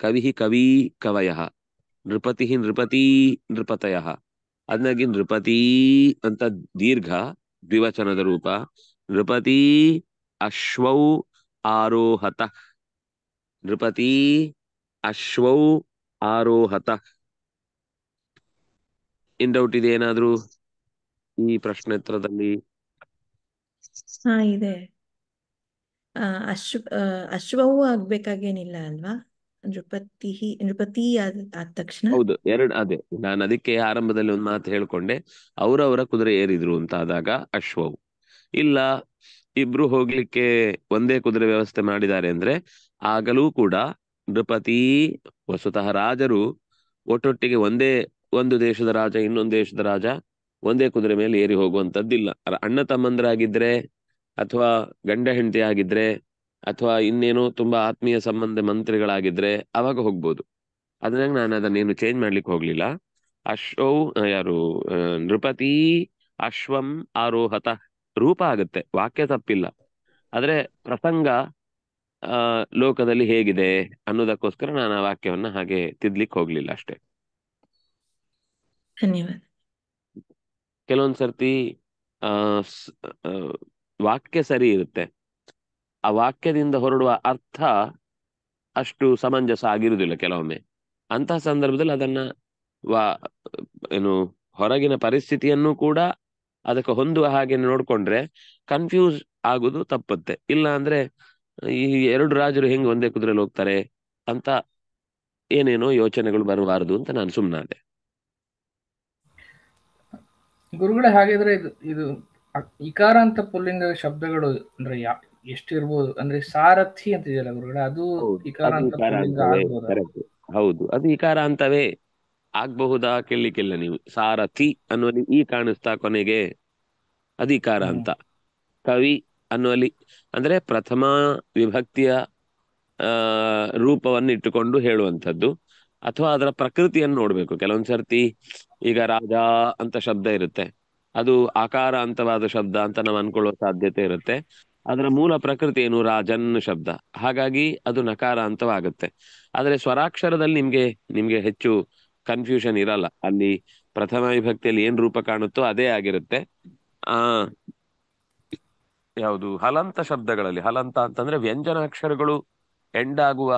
ಕವಿಹಿ ಕವಿ ಕವಯ ನೃಪತಿ ನೃಪತಿ ನೃಪತಯ ಅದನ್ನಾಗಿ ನೃಪತಿ ಅಂತ ದೀರ್ಘ ದ್ವಿವಚನದ ರೂಪ ನೃಪತಿ ಅಶ್ವೌ ಆರೋಹತ ನೃಪತಿ ಅಶ್ವೌ ಆರೋಹತ ಇನ್ ಡೌಟ್ ಇದೆ ಏನಾದ್ರೂ ಈ ಪ್ರಶ್ನೋತ್ತರದಲ್ಲಿ ಹಾ ಇದೆ ಅಶ್ವ ಅಶ್ವವು ಆಗ್ಬೇಕಾಗೇನಿಲ್ಲ ಅಲ್ವಾ ನೃಪತಿ ನೃಪತಿ ಆದ ತಕ್ಷಣ ಹೌದು ಎರಡು ಅದೇ ನಾನು ಅದಕ್ಕೆ ಆರಂಭದಲ್ಲಿ ಒಂದು ಮಾತು ಹೇಳ್ಕೊಂಡೆ ಅವರವರ ಕುದುರೆ ಏರಿದ್ರು ಅಂತ ಆದಾಗ ಅಶ್ವವು ಇಲ್ಲ ಇಬ್ರು ಹೋಗ್ಲಿಕ್ಕೆ ಒಂದೇ ಕುದುರೆ ವ್ಯವಸ್ಥೆ ಮಾಡಿದ್ದಾರೆ ಅಂದ್ರೆ ಆಗಲೂ ಕೂಡ ನೃಪತಿ ವಸ್ತುತಃ ರಾಜರು ಒಟ್ಟೊಟ್ಟಿಗೆ ಒಂದೇ ಒಂದು ದೇಶದ ರಾಜ ಇನ್ನೊಂದು ದೇಶದ ರಾಜ ಒಂದೇ ಕುದುರೆ ಮೇಲೆ ಏರಿ ಹೋಗುವಂತದ್ದಿಲ್ಲ ಅಣ್ಣ ತಮ್ಮಂದ್ರಾಗಿದ್ರೆ ಅಥವಾ ಗಂಡ ಹೆಂಡತಿ ಆಗಿದ್ರೆ ಅಥವಾ ಇನ್ನೇನು ತುಂಬಾ ಆತ್ಮೀಯ ಸಂಬಂಧ ಮಂತ್ರಿಗಳಾಗಿದ್ರೆ ಅವಾಗ ಹೋಗ್ಬೋದು ಅದ್ರಾಗ ನಾನು ಅದನ್ನೇನು ಚೇಂಜ್ ಮಾಡ್ಲಿಕ್ಕೆ ಹೋಗ್ಲಿಲ್ಲ ಅಶ್ವ ಯಾರು ನೃಪತಿ ಅಶ್ವಂ ಆರೋಹತ ರೂಪ ಆಗುತ್ತೆ ವಾಕ್ಯ ತಪ್ಪಿಲ್ಲ ಆದ್ರೆ ಪ್ರಸಂಗ ಲೋಕದಲ್ಲಿ ಹೇಗಿದೆ ಅನ್ನೋದಕ್ಕೋಸ್ಕರ ನಾನು ಆ ವಾಕ್ಯವನ್ನ ಹಾಗೆ ತಿದ್ಲಿಕ್ಕೆ ಹೋಗ್ಲಿಲ್ಲ ಅಷ್ಟೇ ಧನ್ಯವಾದ ಕೆಲವೊಂದ್ ವಾಕ್ಯ ಸರಿ ಇರುತ್ತೆ ಆ ವಾಕ್ಯದಿಂದ ಹೊರಡುವ ಅರ್ಥ ಅಷ್ಟು ಸಮಂಜಸ ಆಗಿರುವುದಿಲ್ಲ ಕೆಲವೊಮ್ಮೆ ಅಂತಹ ಸಂದರ್ಭದಲ್ಲಿ ಅದನ್ನ ವಾ ಏನು ಹೊರಗಿನ ಪರಿಸ್ಥಿತಿಯನ್ನು ಕೂಡ ಅದಕ್ಕೆ ಹೊಂದುವ ಹಾಗೆ ನೋಡ್ಕೊಂಡ್ರೆ ಕನ್ಫ್ಯೂಸ್ ಆಗುದು ತಪ್ಪತ್ತೆ ಇಲ್ಲ ಅಂದ್ರೆ ಈ ಎರಡು ರಾಜರು ಹೆಂಗ್ ಒಂದೇ ಕುದುರೆಲಿ ಹೋಗ್ತಾರೆ ಅಂತ ಏನೇನೋ ಯೋಚನೆಗಳು ಬರಬಾರದು ಅಂತ ನಾನು ಸುಮ್ಮನಾದೆ ಗುರುಗಳೇ ಹಾಗಿದ್ರೆ ಇದು ಇದು ಇಕಾರಾಂತ ಅಂತ ಪುಲ್ಲಿಂಗ ಶಬ್ದಗಳು ಅಂದ್ರೆ ಎಷ್ಟಿರ್ಬೋದು ಅಂದ್ರೆ ಸಾರಥಿ ಅಂತ ಇದೆಯಲ್ಲ ಗುರುಗಳೇ ಅದು ಇಕಾರಾಂತ ಹೌದು ಅದು ಇಕಾರ ಅಂತವೇ ಆಗ್ಬಹುದಾ ಕೇಳಲಿಕ್ಕಿಲ್ಲ ನೀವು ಸಾರಥಿ ಅನ್ನುವಲ್ಲಿ ಈ ಕಾಣಿಸ್ತಾ ಕೊನೆಗೆ ಅಧಿಕಾರ ಅಂತ ಕವಿ ಅನ್ನುವಲ್ಲಿ ಅಂದ್ರೆ ಪ್ರಥಮ ವಿಭಕ್ತಿಯ ಆ ರೂಪವನ್ನು ಇಟ್ಟುಕೊಂಡು ಹೇಳುವಂಥದ್ದು ಅಥವಾ ಅದರ ಪ್ರಕೃತಿಯನ್ನು ನೋಡ್ಬೇಕು ಕೆಲವೊಂದ್ ಸರ್ತಿ ಈಗ ರಾಜ ಅಂತ ಶಬ್ದ ಇರುತ್ತೆ ಅದು ಆಕಾರ ಅಂತವಾದ ಶಬ್ದ ಅಂತ ನಾವು ಅನ್ಕೊಳ್ಳೋ ಸಾಧ್ಯತೆ ಇರುತ್ತೆ ಅದರ ಮೂಲ ಪ್ರಕೃತಿ ಏನು ರಾಜನ್ ಶಬ್ದ ಹಾಗಾಗಿ ಅದು ನಕಾರ ಅಂತವಾಗುತ್ತೆ ಆದ್ರೆ ಸ್ವರಾಕ್ಷರದಲ್ಲಿ ನಿಮ್ಗೆ ನಿಮ್ಗೆ ಹೆಚ್ಚು ಕನ್ಫ್ಯೂಷನ್ ಇರಲ್ಲ ಅಲ್ಲಿ ಪ್ರಥಮ ವಿಭಕ್ತಿಯಲ್ಲಿ ಏನ್ ರೂಪ ಕಾಣುತ್ತೋ ಅದೇ ಆಗಿರುತ್ತೆ ಆ ಯಾವುದು ಹಲಂತ ಶಬ್ದಗಳಲ್ಲಿ ಹಲಂತ ಅಂತಂದ್ರೆ ವ್ಯಂಜನಾಕ್ಷರಗಳು ಅಕ್ಷರಗಳು ಎಂಡಾಗುವ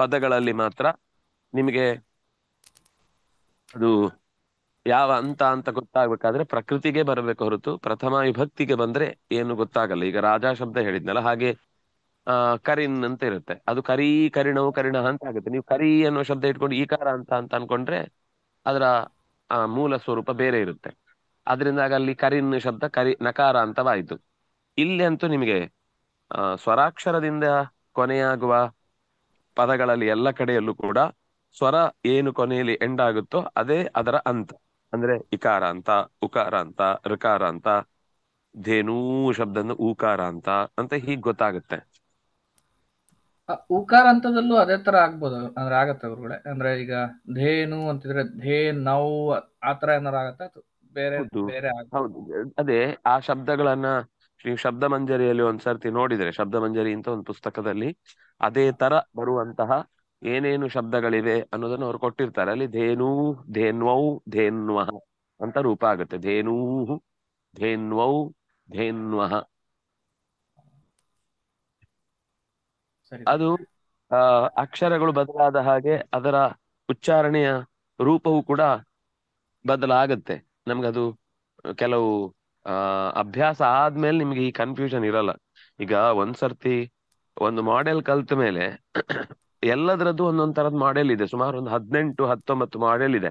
ಪದಗಳಲ್ಲಿ ಮಾತ್ರ ನಿಮಗೆ ಅದು ಯಾವ ಅಂತ ಅಂತ ಗೊತ್ತಾಗ್ಬೇಕಾದ್ರೆ ಪ್ರಕೃತಿಗೆ ಬರಬೇಕು ಹೊರತು ಪ್ರಥಮ ವಿಭಕ್ತಿಗೆ ಬಂದ್ರೆ ಏನು ಗೊತ್ತಾಗಲ್ಲ ಈಗ ರಾಜಾ ಶಬ್ದ ಹೇಳಿದ್ನಲ್ಲ ಹಾಗೆ ಆ ಕರಿನ್ ಅಂತ ಇರುತ್ತೆ ಅದು ಕರಿ ಕರಿಣವು ಕರಿಣ ಅಂತ ಆಗುತ್ತೆ ನೀವು ಕರಿ ಅನ್ನೋ ಶಬ್ದ ಇಟ್ಕೊಂಡು ಈ ಕಾರ ಅಂತ ಅಂತ ಅನ್ಕೊಂಡ್ರೆ ಅದರ ಮೂಲ ಸ್ವರೂಪ ಬೇರೆ ಇರುತ್ತೆ ಅದರಿಂದಾಗಿ ಅಲ್ಲಿ ಕರಿನ್ ಶಬ್ದ ಕರಿ ನಕಾರ ಅಂತವಾಯಿತು ಇಲ್ಲಿ ಅಂತೂ ನಿಮಗೆ ಸ್ವರಾಕ್ಷರದಿಂದ ಕೊನೆಯಾಗುವ ಪದಗಳಲ್ಲಿ ಎಲ್ಲ ಕಡೆಯಲ್ಲೂ ಕೂಡ ಸ್ವರ ಏನು ಕೊನೆಯಲ್ಲಿ ಎಂಡ್ ಆಗುತ್ತೋ ಅದೇ ಅದರ ಅಂತ ಅಂದ್ರೆ ಇಕಾರ ಅಂತ ಉಕಾರ ಅಂತ ಋಕಾರ ಅಂತ ಧೇನೂ ಶಬ್ದ ಊಕಾರ ಅಂತ ಅಂತ ಹೀಗ್ ಗೊತ್ತಾಗುತ್ತೆ ಉಕಾರ ಅಂತದಲ್ಲೂ ಅದೇ ತರ ಆಗ್ಬೋದು ಅಂದ್ರೆ ಆಗತ್ತೆ ಅವ್ರುಗಳೆ ಅಂದ್ರೆ ಈಗ ಧೇನು ಅಂತಿದ್ರೆ ಧೇ ನೌ ಆತರ ಏನಾರ ಆಗತ್ತೆ ಬೇರೆ ಬೇರೆ ಅದೇ ಆ ಶಬ್ದಗಳನ್ನ ನೀವು ಶಬ್ದ ಮಂಜರಿಯಲ್ಲಿ ಒಂದ್ಸರ್ತಿ ನೋಡಿದ್ರೆ ಶಬ್ದ ಮಂಜರಿ ಅಂತ ಒಂದು ಪುಸ್ತಕದಲ್ಲಿ ಅದೇ ತರ ಬರುವಂತಹ ಏನೇನು ಶಬ್ದಗಳಿವೆ ಅನ್ನೋದನ್ನ ಅವ್ರು ಕೊಟ್ಟಿರ್ತಾರೆ ಅಲ್ಲಿ ಧೇನೂ ಧೇನ್ವೌ ಧೇನ್ವಹ ಅಂತ ರೂಪ ಆಗುತ್ತೆ ಧೇನೂ ಧೇನ್ವೌ ಧೇನ್ವಹ ಅದು ಆ ಅಕ್ಷರಗಳು ಬದಲಾದ ಹಾಗೆ ಅದರ ಉಚ್ಚಾರಣೆಯ ರೂಪವು ಕೂಡ ಬದಲಾಗತ್ತೆ ನಮ್ಗದು ಕೆಲವು ಆ ಅಭ್ಯಾಸ ಆದ್ಮೇಲೆ ನಿಮ್ಗೆ ಈ ಕನ್ಫ್ಯೂಷನ್ ಇರಲ್ಲ ಈಗ ಒಂದ್ಸರ್ತಿ ಒಂದು ಮಾಡೆಲ್ ಕಲ್ತ ಮೇಲೆ ಎಲ್ಲದರದ್ದು ಒಂದೊಂದ್ ತರದ್ ಮಾಡೆಲ್ ಇದೆ ಸುಮಾರು ಒಂದು ಹದಿನೆಂಟು ಹತ್ತೊಂಬತ್ತು ಮಾಡೆಲ್ ಇದೆ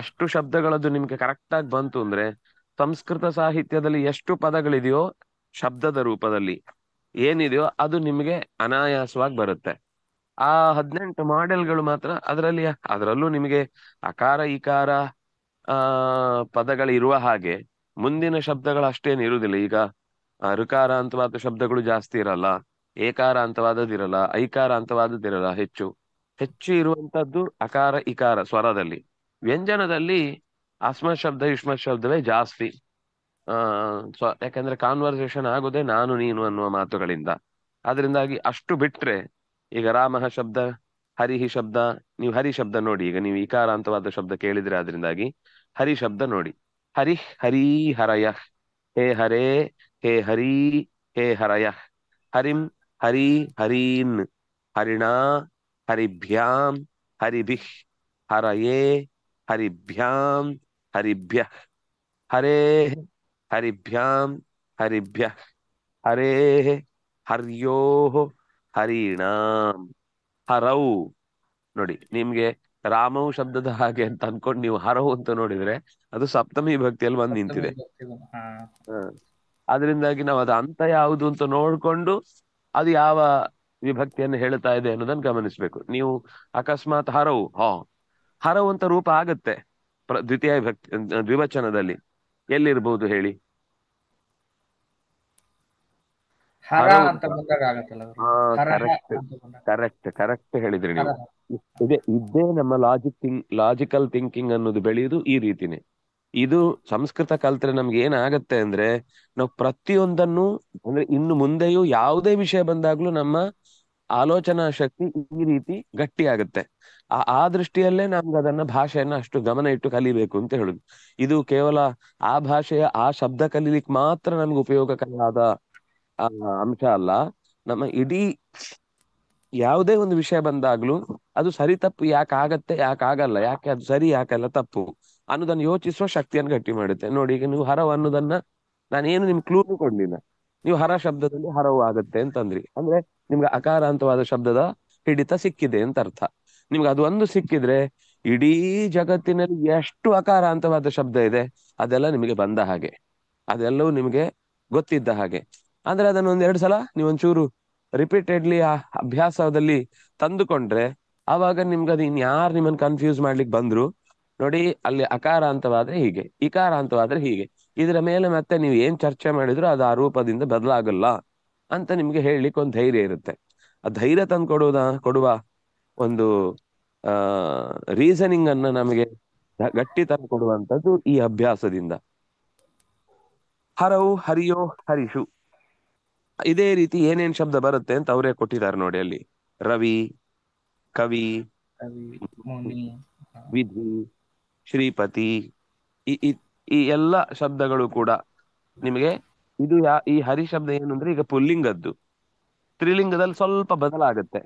ಅಷ್ಟು ಶಬ್ದಗಳದ್ದು ನಿಮ್ಗೆ ಕರೆಕ್ಟ್ ಆಗಿ ಬಂತು ಅಂದ್ರೆ ಸಂಸ್ಕೃತ ಸಾಹಿತ್ಯದಲ್ಲಿ ಎಷ್ಟು ಪದಗಳಿದೆಯೋ ಶಬ್ದದ ರೂಪದಲ್ಲಿ ಏನಿದೆಯೋ ಅದು ನಿಮಗೆ ಅನಾಯಾಸವಾಗಿ ಬರುತ್ತೆ ಆ ಹದಿನೆಂಟು ಮಾಡೆಲ್ಗಳು ಮಾತ್ರ ಅದರಲ್ಲಿ ಅದರಲ್ಲೂ ನಿಮಗೆ ಅಕಾರ ಇಕಾರ ಆ ಪದಗಳಿರುವ ಹಾಗೆ ಮುಂದಿನ ಶಬ್ದಗಳು ಅಷ್ಟೇನು ಇರುವುದಿಲ್ಲ ಈಗ ಋಕಾರ ಅಂತವಾದ ಶಬ್ದಗಳು ಜಾಸ್ತಿ ಇರಲ್ಲ ಏಕಾರ ಇರಲ್ಲ ಐಕಾರ ಇರಲ್ಲ ಹೆಚ್ಚು ಹೆಚ್ಚು ಇರುವಂತದ್ದು ಅಕಾರ ಇಕಾರ ಸ್ವರದಲ್ಲಿ ವ್ಯಂಜನದಲ್ಲಿ ಅಸ್ಮ ಶಬ್ದ ಯುಷ್ಮ ಶಬ್ದವೇ ಜಾಸ್ತಿ ಸ್ವ ಯಾಕಂದ್ರೆ ಕಾನ್ವರ್ಸೇಷನ್ ಆಗೋದೇ ನಾನು ನೀನು ಅನ್ನುವ ಮಾತುಗಳಿಂದ ಅದರಿಂದಾಗಿ ಅಷ್ಟು ಬಿಟ್ರೆ ಈಗ ರಾಮಃ ಶಬ್ದ ಹರಿಹಿ ಶಬ್ದ ನೀವು ಹರಿ ಶಬ್ದ ನೋಡಿ ಈಗ ನೀವು ಇಕಾರಾಂತವಾದ ಶಬ್ದ ಕೇಳಿದ್ರೆ ಅದರಿಂದಾಗಿ ಹರಿ ಶಬ್ದ ನೋಡಿ ಹರಿ ಹರಿ ಹರಯ ಹೇ ಹರೇ ಹೇ ಹರಿ ಹೇ ಹರಯ ಹರಿಂ ಹರಿ ಹರೀನ್ ಹರಿಣಾ ಹರಿಭ್ಯಾಂ ಹರಿಭಿಃ ಹರಯೇ ಹರಿಭ್ಯಾಂ ಹರಿಭ್ಯ ಹರೇ ಹರಿಭ್ಯಾಂ ಹರಿಭ್ಯ ಹರೇ ಹರ್ಯೋ ಹರಿಣಾಂ ಹರೌ ನೋಡಿ ನಿಮ್ಗೆ ರಾಮವು ಶಬ್ದದ ಹಾಗೆ ಅಂತ ಅನ್ಕೊಂಡು ನೀವು ಹರವು ಅಂತ ನೋಡಿದ್ರೆ ಅದು ಸಪ್ತಮಿ ಭಕ್ತಿಯಲ್ಲಿ ಬಂದು ನಿಂತಿದೆ ಅದರಿಂದಾಗಿ ನಾವು ಅದು ಅಂತ ಯಾವುದು ಅಂತ ನೋಡ್ಕೊಂಡು ಅದು ಯಾವ ವಿಭಕ್ತಿಯನ್ನು ಹೇಳ್ತಾ ಇದೆ ಅನ್ನೋದನ್ನ ಗಮನಿಸ್ಬೇಕು ನೀವು ಅಕಸ್ಮಾತ್ ಹರವು ಹಾ ಹರವು ಅಂತ ರೂಪ ಆಗತ್ತೆ ದ್ವಿತೀಯ ವಿಭಕ್ತಿ ದ್ವಿವಚನದಲ್ಲಿ ಎಲ್ಲಿರ್ಬಹುದು ಹೇಳಿ ಕರೆಕ್ಟ್ ಕರೆಕ್ಟ್ ಹೇಳಿದ್ರಿ ನೀವು ಇದೇ ಇದೇ ನಮ್ಮ ಲಾಜಿಕ್ ಥಿಂಕ್ ಲಾಜಿಕಲ್ ಥಿಂಕಿಂಗ್ ಅನ್ನೋದು ಬೆಳೆಯುದು ಈ ರೀತಿನೇ ಇದು ಸಂಸ್ಕೃತ ಕಲ್ತ್ರೆ ನಮ್ಗೆ ಏನಾಗತ್ತೆ ಅಂದ್ರೆ ನಾವು ಪ್ರತಿಯೊಂದನ್ನು ಅಂದ್ರೆ ಇನ್ನು ಮುಂದೆಯೂ ಯಾವುದೇ ವಿಷಯ ಬಂದಾಗ್ಲೂ ನಮ್ಮ ಆಲೋಚನಾ ಶಕ್ತಿ ಈ ರೀತಿ ಗಟ್ಟಿ ಆಗುತ್ತೆ ಆ ಆ ದೃಷ್ಟಿಯಲ್ಲೇ ನಮ್ಗೆ ಅದನ್ನ ಭಾಷೆಯನ್ನ ಅಷ್ಟು ಗಮನ ಇಟ್ಟು ಕಲಿಬೇಕು ಅಂತ ಹೇಳುದು ಇದು ಕೇವಲ ಆ ಭಾಷೆಯ ಆ ಶಬ್ದ ಕಲೀಲಿಕ್ಕೆ ಮಾತ್ರ ನಮ್ಗೆ ಉಪಯೋಗಕರವಾದ ಆ ಅಂಶ ಅಲ್ಲ ನಮ್ಮ ಇಡೀ ಯಾವುದೇ ಒಂದು ವಿಷಯ ಬಂದಾಗ್ಲೂ ಅದು ಸರಿ ತಪ್ಪು ಯಾಕೆ ಆಗತ್ತೆ ಯಾಕೆ ಆಗಲ್ಲ ಯಾಕೆ ಅದು ಸರಿ ಯಾಕಲ್ಲ ತಪ್ಪು ಅನ್ನೋದನ್ನ ಯೋಚಿಸುವ ಶಕ್ತಿಯನ್ನು ಗಟ್ಟಿ ಮಾಡುತ್ತೆ ನೋಡಿ ಈಗ ನೀವು ಹರವು ಅನ್ನೋದನ್ನ ನಾನೇನು ನಿಮ್ ಕ್ಲೂ ಕೊಡ್ಲಿಲ್ಲ ನೀವು ಹರ ಶಬ್ದದಲ್ಲಿ ಹರವು ಆಗುತ್ತೆ ಅಂತಂದ್ರಿ ಅಂದ್ರೆ ನಿಮ್ಗೆ ಅಕಾರಾಂತವಾದ ಶಬ್ದದ ಹಿಡಿತ ಸಿಕ್ಕಿದೆ ಅಂತ ಅರ್ಥ ನಿಮ್ಗೆ ಅದು ಒಂದು ಸಿಕ್ಕಿದ್ರೆ ಇಡೀ ಜಗತ್ತಿನಲ್ಲಿ ಎಷ್ಟು ಅಕಾರಾಂತವಾದ ಶಬ್ದ ಇದೆ ಅದೆಲ್ಲ ನಿಮಗೆ ಬಂದ ಹಾಗೆ ಅದೆಲ್ಲವೂ ನಿಮಗೆ ಗೊತ್ತಿದ್ದ ಹಾಗೆ ಅಂದ್ರೆ ಅದನ್ನು ಒಂದ್ ಎರಡು ಸಲ ನೀವೊಂಚೂರು ರಿಪೀಟೆಡ್ಲಿ ಆ ಅಭ್ಯಾಸದಲ್ಲಿ ತಂದುಕೊಂಡ್ರೆ ಆವಾಗ ನಿಮ್ಗೆ ಅದು ಇನ್ಯಾರು ನಿಮ್ಮನ್ನ ಕನ್ಫ್ಯೂಸ್ ಮಾಡ್ಲಿಕ್ಕೆ ಬಂದ್ರು ನೋಡಿ ಅಲ್ಲಿ ಅಕಾರಾಂತವಾದ್ರೆ ಹೀಗೆ ಇಕಾರಾಂತವಾದ್ರೆ ಹೀಗೆ ಇದರ ಮೇಲೆ ಮತ್ತೆ ನೀವು ಏನ್ ಚರ್ಚೆ ಮಾಡಿದ್ರು ಅದು ಆ ರೂಪದಿಂದ ಬದಲಾಗಲ್ಲ ಅಂತ ನಿಮ್ಗೆ ಹೇಳಲಿಕ್ಕೆ ಒಂದು ಧೈರ್ಯ ಇರುತ್ತೆ ಆ ಧೈರ್ಯ ತಂದು ಕೊಡುವುದ ಕೊಡುವ ಒಂದು ಆ ರೀಸನಿಂಗ್ ಅನ್ನ ನಮಗೆ ಗಟ್ಟಿ ತಂದು ಕೊಡುವಂತದ್ದು ಈ ಅಭ್ಯಾಸದಿಂದ ಹರವು ಹರಿಯೋ ಹರಿಷು ಇದೇ ರೀತಿ ಏನೇನ್ ಶಬ್ದ ಬರುತ್ತೆ ಅಂತ ಅವರೇ ಕೊಟ್ಟಿದ್ದಾರೆ ನೋಡಿ ಅಲ್ಲಿ ರವಿ ಕವಿ ವಿಧಿ ಶ್ರೀಪತಿ ಈ ಎಲ್ಲ ಶಬ್ದಗಳು ಕೂಡ ನಿಮಗೆ ಇದು ಯಾ ಈ ಹರಿ ಶಬ್ದ ಏನು ಅಂದ್ರೆ ಈಗ ಪುಲ್ಲಿಂಗದ್ದು ತ್ರಿಲಿಂಗದಲ್ಲಿ ಸ್ವಲ್ಪ ಬದಲಾಗತ್ತೆ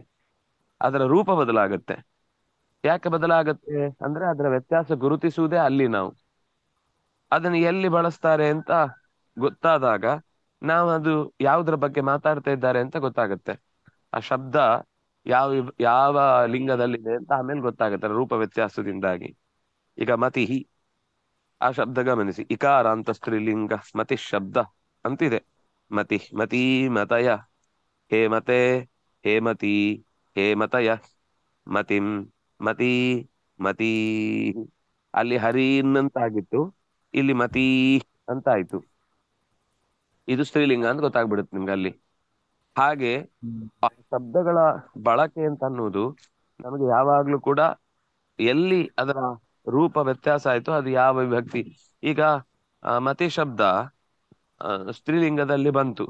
ಅದರ ರೂಪ ಬದಲಾಗತ್ತೆ ಯಾಕೆ ಬದಲಾಗತ್ತೆ ಅಂದ್ರೆ ಅದರ ವ್ಯತ್ಯಾಸ ಗುರುತಿಸುವುದೇ ಅಲ್ಲಿ ನಾವು ಅದನ್ನು ಎಲ್ಲಿ ಬಳಸ್ತಾರೆ ಅಂತ ಗೊತ್ತಾದಾಗ ನಾವು ಅದು ಯಾವುದ್ರ ಬಗ್ಗೆ ಮಾತಾಡ್ತಾ ಇದ್ದಾರೆ ಅಂತ ಗೊತ್ತಾಗುತ್ತೆ ಆ ಶಬ್ದ ಯಾವ ಯಾವ ಲಿಂಗದಲ್ಲಿದೆ ಅಂತ ಆಮೇಲೆ ಗೊತ್ತಾಗುತ್ತೆ ರೂಪ ವ್ಯತ್ಯಾಸದಿಂದಾಗಿ ಈಗ ಮತಿಹಿ ಆ ಶಬ್ದ ಗಮನಿಸಿ ಇಕಾರ ಅಂತ ಸ್ತ್ರೀಲಿಂಗ ಮತಿ ಶಬ್ದ ಅಂತಿದೆ ಮತಿ ಮತೀ ಮತಯ ಹೇಮತೆ ಹೇಮತಿ ಹೇಮತಯ ಮತಿಂ ಮತಿ ಮತೀ ಅಲ್ಲಿ ಹರಿನ್ ಅಂತ ಆಗಿತ್ತು ಇಲ್ಲಿ ಮತೀ ಅಂತ ಆಯ್ತು ಇದು ಸ್ತ್ರೀಲಿಂಗ ಅಂತ ಗೊತ್ತಾಗ್ಬಿಡುತ್ತೆ ನಿಮ್ಗೆ ಅಲ್ಲಿ ಹಾಗೆ ಆ ಶಬ್ದಗಳ ಬಳಕೆ ಅಂತ ಅನ್ನೋದು ನಮಗೆ ಯಾವಾಗ್ಲೂ ಕೂಡ ಎಲ್ಲಿ ಅದರ ರೂಪ ವ್ಯತ್ಯಾಸ ಆಯ್ತು ಅದು ಯಾವ ವಿಭಕ್ತಿ ಈಗ ಮತಿ ಶಬ್ದ ಸ್ತ್ರೀಲಿಂಗದಲ್ಲಿ ಬಂತು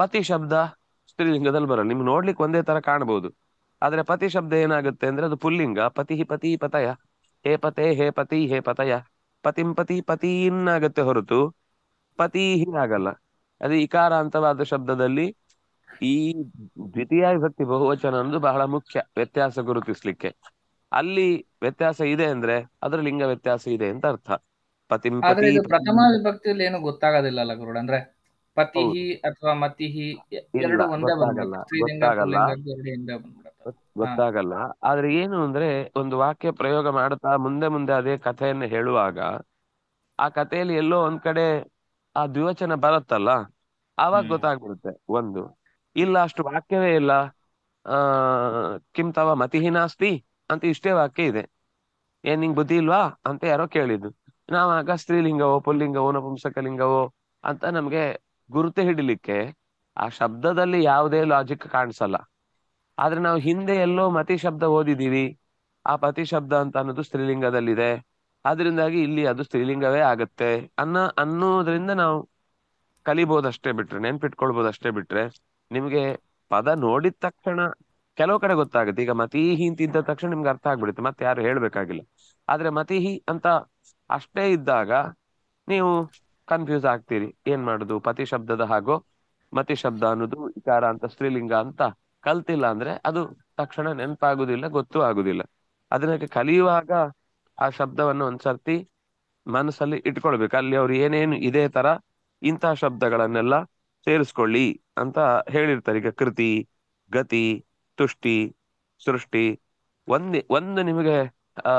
ಪತಿ ಶಬ್ದ ಸ್ತ್ರೀಲಿಂಗದಲ್ಲಿ ಬರಲ್ಲ ನಿಮ್ಗೆ ನೋಡ್ಲಿಕ್ಕೆ ಒಂದೇ ತರ ಕಾಣಬಹುದು ಆದ್ರೆ ಪತಿ ಶಬ್ದ ಏನಾಗುತ್ತೆ ಅಂದ್ರೆ ಅದು ಪುಲ್ಲಿಂಗ ಪತಿ ಪತಿ ಪತಯ ಹೇ ಪತೆ ಹೇ ಪತಿ ಹೇ ಪತಯ ಪತಿಂ ಪತಿ ಪತೀನ್ ಆಗುತ್ತೆ ಹೊರತು ಪತಿ ಆಗಲ್ಲ ಅದು ಇಕಾರ ಅಂತವಾದ ಶಬ್ದದಲ್ಲಿ ಈ ದ್ವಿತೀಯ ವಿಭಕ್ತಿ ಬಹುವಚನ ಅನ್ನೋದು ಬಹಳ ಮುಖ್ಯ ವ್ಯತ್ಯಾಸ ಗುರುತಿಸ್ಲಿಕ್ಕೆ ಅಲ್ಲಿ ವ್ಯತ್ಯಾಸ ಇದೆ ಅಂದ್ರೆ ಅದ್ರ ಲಿಂಗ ವ್ಯತ್ಯಾಸ ಇದೆ ಅಂತ ಅರ್ಥ ಪತಿ ಪ್ರಥಮ ವಿಭಕ್ತಿಯಲ್ಲಿ ಏನು ಗೊತ್ತಾಗೋದಿಲ್ಲ ಗುರುಡ ಅಂದ್ರೆ ಪತಿಹಿ ಅಥವಾ ಮತಿಹಿ ಎರಡು ಗೊತ್ತಾಗಲ್ಲ ಆದ್ರೆ ಏನು ಅಂದ್ರೆ ಒಂದು ವಾಕ್ಯ ಪ್ರಯೋಗ ಮಾಡುತ್ತಾ ಮುಂದೆ ಮುಂದೆ ಅದೇ ಕಥೆಯನ್ನು ಹೇಳುವಾಗ ಆ ಕಥೆಯಲ್ಲಿ ಎಲ್ಲೋ ಒಂದ್ ಕಡೆ ಆ ದ್ವಿವಚನ ಬರುತ್ತಲ್ಲ ಆವಾಗ ಗೊತ್ತಾಗ್ಬಿಡುತ್ತೆ ಒಂದು ಇಲ್ಲ ಅಷ್ಟು ವಾಕ್ಯವೇ ಇಲ್ಲ ಆ ಕಿಂ ತವ ಮತಿಹಿ ನಾಸ್ತಿ ಅಂತ ಇಷ್ಟೇ ವಾಕ್ಯ ಇದೆ ಏನ್ ನಿಂಗ್ ಬುದ್ಧಿ ಇಲ್ವಾ ಅಂತ ಯಾರೋ ಕೇಳಿದ್ದು ನಾವ್ ಆಗ ಸ್ತ್ರೀಲಿಂಗವೋ ಪುಲ್ಲಿಂಗವೋ ನಪುಂಸಕಲಿಂಗವೋ ಅಂತ ನಮ್ಗೆ ಗುರುತು ಹಿಡಿಲಿಕ್ಕೆ ಆ ಶಬ್ದದಲ್ಲಿ ಯಾವುದೇ ಲಾಜಿಕ್ ಕಾಣಿಸಲ್ಲ ಆದ್ರೆ ನಾವು ಹಿಂದೆ ಎಲ್ಲೋ ಮತಿ ಶಬ್ದ ಓದಿದೀವಿ ಆ ಪತಿ ಶಬ್ದ ಅಂತ ಅನ್ನೋದು ಸ್ತ್ರೀಲಿಂಗದಲ್ಲಿದೆ ಅದರಿಂದಾಗಿ ಇಲ್ಲಿ ಅದು ಸ್ತ್ರೀಲಿಂಗವೇ ಆಗತ್ತೆ ಅನ್ನ ಅನ್ನೋದ್ರಿಂದ ನಾವು ಕಲಿಬಹುದಷ್ಟೇ ಬಿಟ್ರೆ ನೆನ್ಪಿಟ್ಕೊಳ್ಬಹುದಷ್ಟೇ ಬಿಟ್ರೆ ನಿಮ್ಗೆ ಪದ ನೋಡಿದ ತಕ್ಷಣ ಕೆಲವು ಕಡೆ ಗೊತ್ತಾಗುತ್ತೆ ಈಗ ಮತಿ ಅಂತ ಇದ್ದ ತಕ್ಷಣ ನಿಮ್ಗೆ ಅರ್ಥ ಆಗ್ಬಿಡುತ್ತೆ ಮತ್ತೆ ಯಾರು ಹೇಳ್ಬೇಕಾಗಿಲ್ಲ ಆದ್ರೆ ಮತೀಹಿ ಅಂತ ಅಷ್ಟೇ ಇದ್ದಾಗ ನೀವು ಕನ್ಫ್ಯೂಸ್ ಆಗ್ತೀರಿ ಏನ್ ಮಾಡುದು ಪತಿ ಶಬ್ದದ ಹಾಗೂ ಮತಿ ಶಬ್ದ ಅನ್ನೋದು ವಿಕಾರ ಅಂತ ಸ್ತ್ರೀಲಿಂಗ ಅಂತ ಕಲ್ತಿಲ್ಲ ಅಂದ್ರೆ ಅದು ತಕ್ಷಣ ನೆನಪಾಗುದಿಲ್ಲ ಗೊತ್ತು ಆಗುದಿಲ್ಲ ಅದನ್ನ ಕಲಿಯುವಾಗ ಆ ಶಬ್ದವನ್ನು ಒಂದ್ಸರ್ತಿ ಮನಸ್ಸಲ್ಲಿ ಇಟ್ಕೊಳ್ಬೇಕು ಅಲ್ಲಿ ಅವ್ರು ಏನೇನು ಇದೇ ತರ ಇಂತಹ ಶಬ್ದಗಳನ್ನೆಲ್ಲ ಸೇರಿಸ್ಕೊಳ್ಳಿ ಅಂತ ಹೇಳಿರ್ತಾರೆ ಈಗ ಕೃತಿ ಗತಿ ತುಷ್ಟಿ ಸೃಷ್ಟಿ ಒಂದೇ ಒಂದು ನಿಮಗೆ ಆ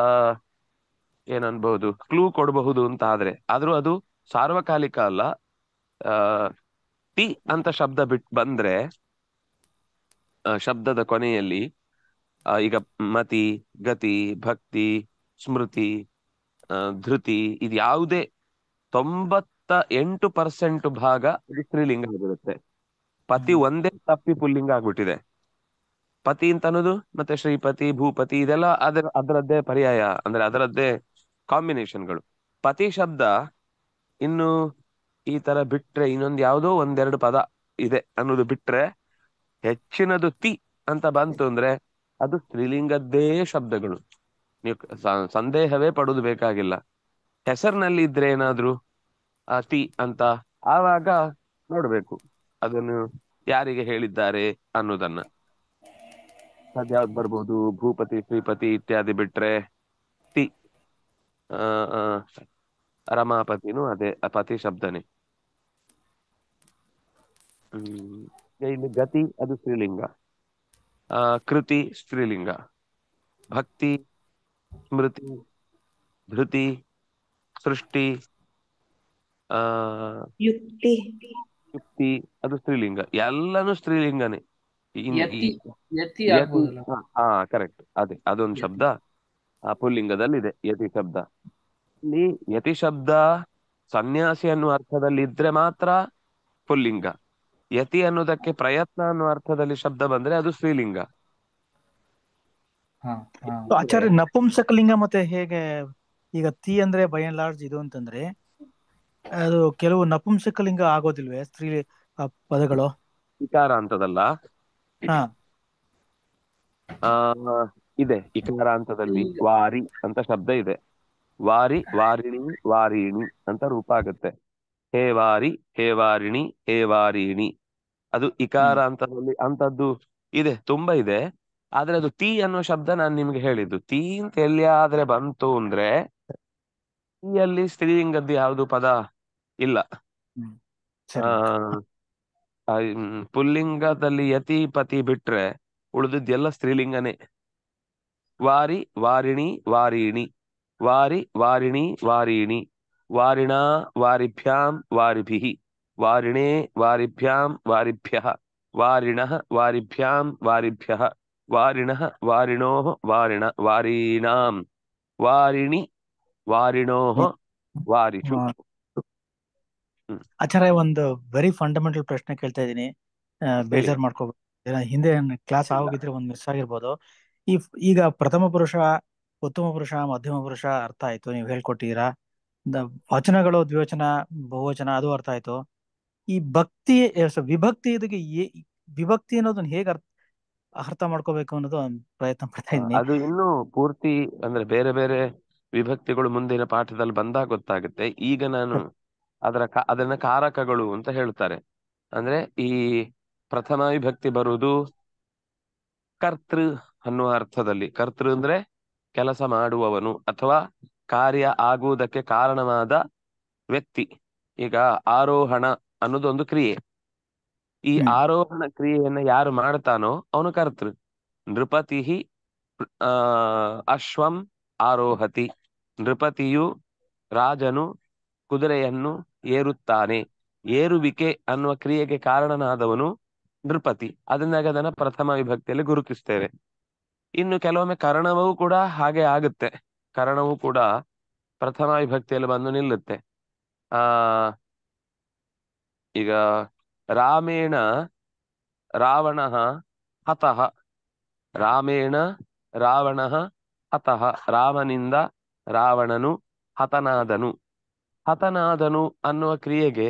ಏನನ್ಬಹುದು ಕ್ಲೂ ಕೊಡಬಹುದು ಅಂತ ಆದ್ರೆ ಆದ್ರೂ ಅದು ಸಾರ್ವಕಾಲಿಕ ಅಲ್ಲ ಆ ಟಿ ಅಂತ ಶಬ್ದ ಬಿಟ್ ಬಂದ್ರೆ ಶಬ್ದದ ಕೊನೆಯಲ್ಲಿ ಈಗ ಮತಿ ಗತಿ ಭಕ್ತಿ ಸ್ಮೃತಿ ಧೃತಿ ಇದು ಯಾವುದೇ ತೊಂಬತ್ತ ಎಂಟು ಪರ್ಸೆಂಟ್ ಭಾಗ ಸ್ತ್ರೀಲಿಂಗ ಆಗಿರುತ್ತೆ ಪತಿ ಒಂದೇ ತಪ್ಪಿ ಪುಲ್ಲಿಂಗ ಆಗ್ಬಿಟ್ಟಿದೆ ಪತಿ ಅಂತ ಅನ್ನೋದು ಮತ್ತೆ ಶ್ರೀಪತಿ ಭೂಪತಿ ಇದೆಲ್ಲ ಅದರ ಅದರದ್ದೇ ಪರ್ಯಾಯ ಅಂದ್ರೆ ಅದರದ್ದೇ ಕಾಂಬಿನೇಷನ್ಗಳು ಪತಿ ಶಬ್ದ ಇನ್ನು ಈ ತರ ಬಿಟ್ರೆ ಇನ್ನೊಂದು ಯಾವುದೋ ಒಂದೆರಡು ಪದ ಇದೆ ಅನ್ನೋದು ಬಿಟ್ರೆ ಹೆಚ್ಚಿನದು ತಿ ಅಂತ ಬಂತು ಅಂದ್ರೆ ಅದು ಸ್ತ್ರೀಲಿಂಗದ್ದೇ ಶಬ್ದಗಳು ನೀವು ಸಂದೇಹವೇ ಪಡೋದು ಬೇಕಾಗಿಲ್ಲ ಹೆಸರಿನಲ್ಲಿ ಇದ್ರೆ ಏನಾದ್ರು ತಿ ಅಂತ ಆವಾಗ ನೋಡ್ಬೇಕು ಅದನ್ನು ಯಾರಿಗೆ ಹೇಳಿದ್ದಾರೆ ಅನ್ನೋದನ್ನ ಸದ್ಯ ಯಾವ್ದು ಬರ್ಬೋದು ಭೂಪತಿ ಶ್ರೀಪತಿ ಇತ್ಯಾದಿ ಬಿಟ್ರೆ ತಿ ರಮಾಪತಿನೂ ಅದೇ ಪತಿ ಶಬ್ದನೇ ಹ್ಮ್ ಇಲ್ಲಿ ಗತಿ ಅದು ಸ್ತ್ರೀಲಿಂಗ ಆ ಕೃತಿ ಸ್ತ್ರೀಲಿಂಗ ಭಕ್ತಿ ಸ್ಮೃತಿ ಧೃತಿ ಸೃಷ್ಟಿ ಆ ಯುಕ್ತಿ ಅದು ಸ್ತ್ರೀಲಿಂಗ ಎಲ್ಲಾನು ಸ್ತ್ರೀಲಿಂಗನೇ ಹಾ ಕರೆಕ್ಟ್ ಅದೇ ಅದೊಂದು ಶಬ್ದ ಆ ಪುಲ್ಲಿಂಗದಲ್ಲಿ ಇದೆ ಯತಿ ಶಬ್ದ ಇಲ್ಲಿ ಯತಿ ಶಬ್ದ ಸನ್ಯಾಸಿ ಅನ್ನುವ ಅರ್ಥದಲ್ಲಿ ಇದ್ರೆ ಮಾತ್ರ ಪುಲ್ಲಿಂಗ ಯತಿ ಅನ್ನೋದಕ್ಕೆ ಪ್ರಯತ್ನ ಅನ್ನುವ ಅರ್ಥದಲ್ಲಿ ಶಬ್ದ ಬಂದ್ರೆ ಅದು ಸ್ತ್ರೀಲಿಂಗ ಆಚಾರ್ಯ ನಪುಂಸಕಲಿಂಗ ಮತ್ತೆ ಹೇಗೆ ಈಗ ತಿ ಅಂದ್ರೆ ಬೈ ಲಾರ್ಜ್ ಇದು ಅಂತಂದ್ರೆ ಅದು ಕೆಲವು ನಪುಂಸಕಲಿಂಗ ಆಗೋದಿಲ್ವೇ ಸ್ತ್ರೀ ಪದಗಳು ವಿಕಾರ ಅಂತದಲ್ಲ ಆ ಇದೆ ಇಕಾರಾಂತದಲ್ಲಿ ವಾರಿ ಅಂತ ಶಬ್ದ ಇದೆ ವಾರಿ ವಾರಿಣಿ ವಾರಿಣಿ ಅಂತ ರೂಪ ಆಗುತ್ತೆ ಹೇ ವಾರಿ ಹೇ ವಾರಿಣಿ ಹೇ ವಾರಿಣಿ ಅದು ಇಕಾರ ಅಂತದಲ್ಲಿ ಅಂತದ್ದು ಇದೆ ತುಂಬಾ ಇದೆ ಆದ್ರೆ ಅದು ತೀ ಅನ್ನೋ ಶಬ್ದ ನಾನು ನಿಮ್ಗೆ ಹೇಳಿದ್ದು ತೀ ಅಂತ ಎಲ್ಲಿಯಾದ್ರೆ ಬಂತು ಅಂದ್ರೆ ತೀಯಲ್ಲಿ ಸ್ತ್ರೀಲಿಂಗದ್ದು ಯಾವ್ದು ಪದ ಇಲ್ಲ ಆ ಪುಲ್ಲಿಂಗದಲ್ಲಿ ಯತಿ ಪತಿ ಬಿಟ್ರೆ ಉಳಿದದ್ದೆಲ್ಲ ಸ್ತ್ರೀಲಿಂಗನೇ ವಾರಿ ವಾರಿಣಿ ವಾರಿಣಿ ವಾರಿ ವಾರಿಣಿ ವಾರಿಣಿ ವಾರಿಣಾ ವಾರಿಭ್ಯಾಂ ವಾರಿಭಿ ವಾರಿಣೇ ವಾರಿಭ್ಯಾಂ ವಾರಿಭ್ಯ ವಾರಿಣ ವಾರಿಭ್ಯಾಂ ವಾರಿಭ್ಯ ವಾರಿಣ ವಾರಿಣೋ ವಾರಿಣ ವಾರೀಣಾಂ ವಾರಿಣಿ ವಾರಿಣೋ ವಾರಿಷು ಆಚಾರ ಒಂದು ವೆರಿ ಫಂಡಮೆಂಟಲ್ ಪ್ರಶ್ನೆ ಕೇಳ್ತಾ ಇದೀನಿ ಬೇಜಾರ್ ಮಾಡ್ಕೋಬೇಕು ಹಿಂದೆ ಕ್ಲಾಸ್ ಆಗೋಗಿದ್ರೆ ಒಂದು ಮಿಸ್ ಆಗಿರ್ಬೋದು ಈ ಈಗ ಪ್ರಥಮ ಪುರುಷ ಉತ್ತಮ ಪುರುಷ ಮಧ್ಯಮ ಪುರುಷ ಅರ್ಥ ಆಯ್ತು ನೀವು ಹೇಳ್ಕೊಟ್ಟಿದ್ದೀರಾ ವಚನಗಳು ದ್ವಿವಚನ ಬಹುವಚನ ಅದು ಅರ್ಥ ಆಯ್ತು ಈ ಭಕ್ತಿ ವಿಭಕ್ತಿ ಇದಕ್ಕೆ ವಿಭಕ್ತಿ ಅನ್ನೋದನ್ನ ಹೇಗೆ ಅರ್ಥ ಅರ್ಥ ಮಾಡ್ಕೋಬೇಕು ಅನ್ನೋದು ಪ್ರಯತ್ನ ಪಡ್ತಾ ಇದ್ದೀನಿ ಅದು ಇನ್ನು ಪೂರ್ತಿ ಅಂದ್ರೆ ಬೇರೆ ಬೇರೆ ವಿಭಕ್ತಿಗಳು ಮುಂದಿನ ಪಾಠದಲ್ಲಿ ಬಂದಾಗ ಗೊತ್ತಾಗುತ್ತೆ ಈಗ ನಾನು [LAUGHS] ಅದರ ಅದನ್ನ ಕಾರಕಗಳು ಅಂತ ಹೇಳ್ತಾರೆ ಅಂದ್ರೆ ಈ ಪ್ರಥಮ ವಿಭಕ್ತಿ ಬರುವುದು ಕರ್ತೃ ಅನ್ನುವ ಅರ್ಥದಲ್ಲಿ ಕರ್ತೃ ಅಂದ್ರೆ ಕೆಲಸ ಮಾಡುವವನು ಅಥವಾ ಕಾರ್ಯ ಆಗುವುದಕ್ಕೆ ಕಾರಣವಾದ ವ್ಯಕ್ತಿ ಈಗ ಆರೋಹಣ ಅನ್ನೋದೊಂದು ಕ್ರಿಯೆ ಈ ಆರೋಹಣ ಕ್ರಿಯೆಯನ್ನ ಯಾರು ಮಾಡ್ತಾನೋ ಅವನು ಕರ್ತೃ ನೃಪತಿ ಅಶ್ವಂ ಆರೋಹತಿ ನೃಪತಿಯು ರಾಜನು ಕುದುರೆಯನ್ನು ಏರುತ್ತಾನೆ ಏರುವಿಕೆ ಅನ್ನುವ ಕ್ರಿಯೆಗೆ ಕಾರಣನಾದವನು ನೃಪತಿ ಅದನ್ನಾಗ ಅದನ್ನ ಪ್ರಥಮ ವಿಭಕ್ತಿಯಲ್ಲಿ ಗುರುತಿಸ್ತೇವೆ ಇನ್ನು ಕೆಲವೊಮ್ಮೆ ಕರಣವೂ ಕೂಡ ಹಾಗೆ ಆಗುತ್ತೆ ಕರಣವೂ ಕೂಡ ಪ್ರಥಮ ವಿಭಕ್ತಿಯಲ್ಲಿ ಬಂದು ನಿಲ್ಲುತ್ತೆ ಆ ಈಗ ರಾಮೇಣ ರಾವಣ ಹತಃ ರಾಮೇಣ ರಾವಣ ಹತಃ ರಾಮನಿಂದ ರಾವಣನು ಹತನಾದನು ಹತನಾದನು ಅನ್ನುವ ಕ್ರಿಯೆಗೆ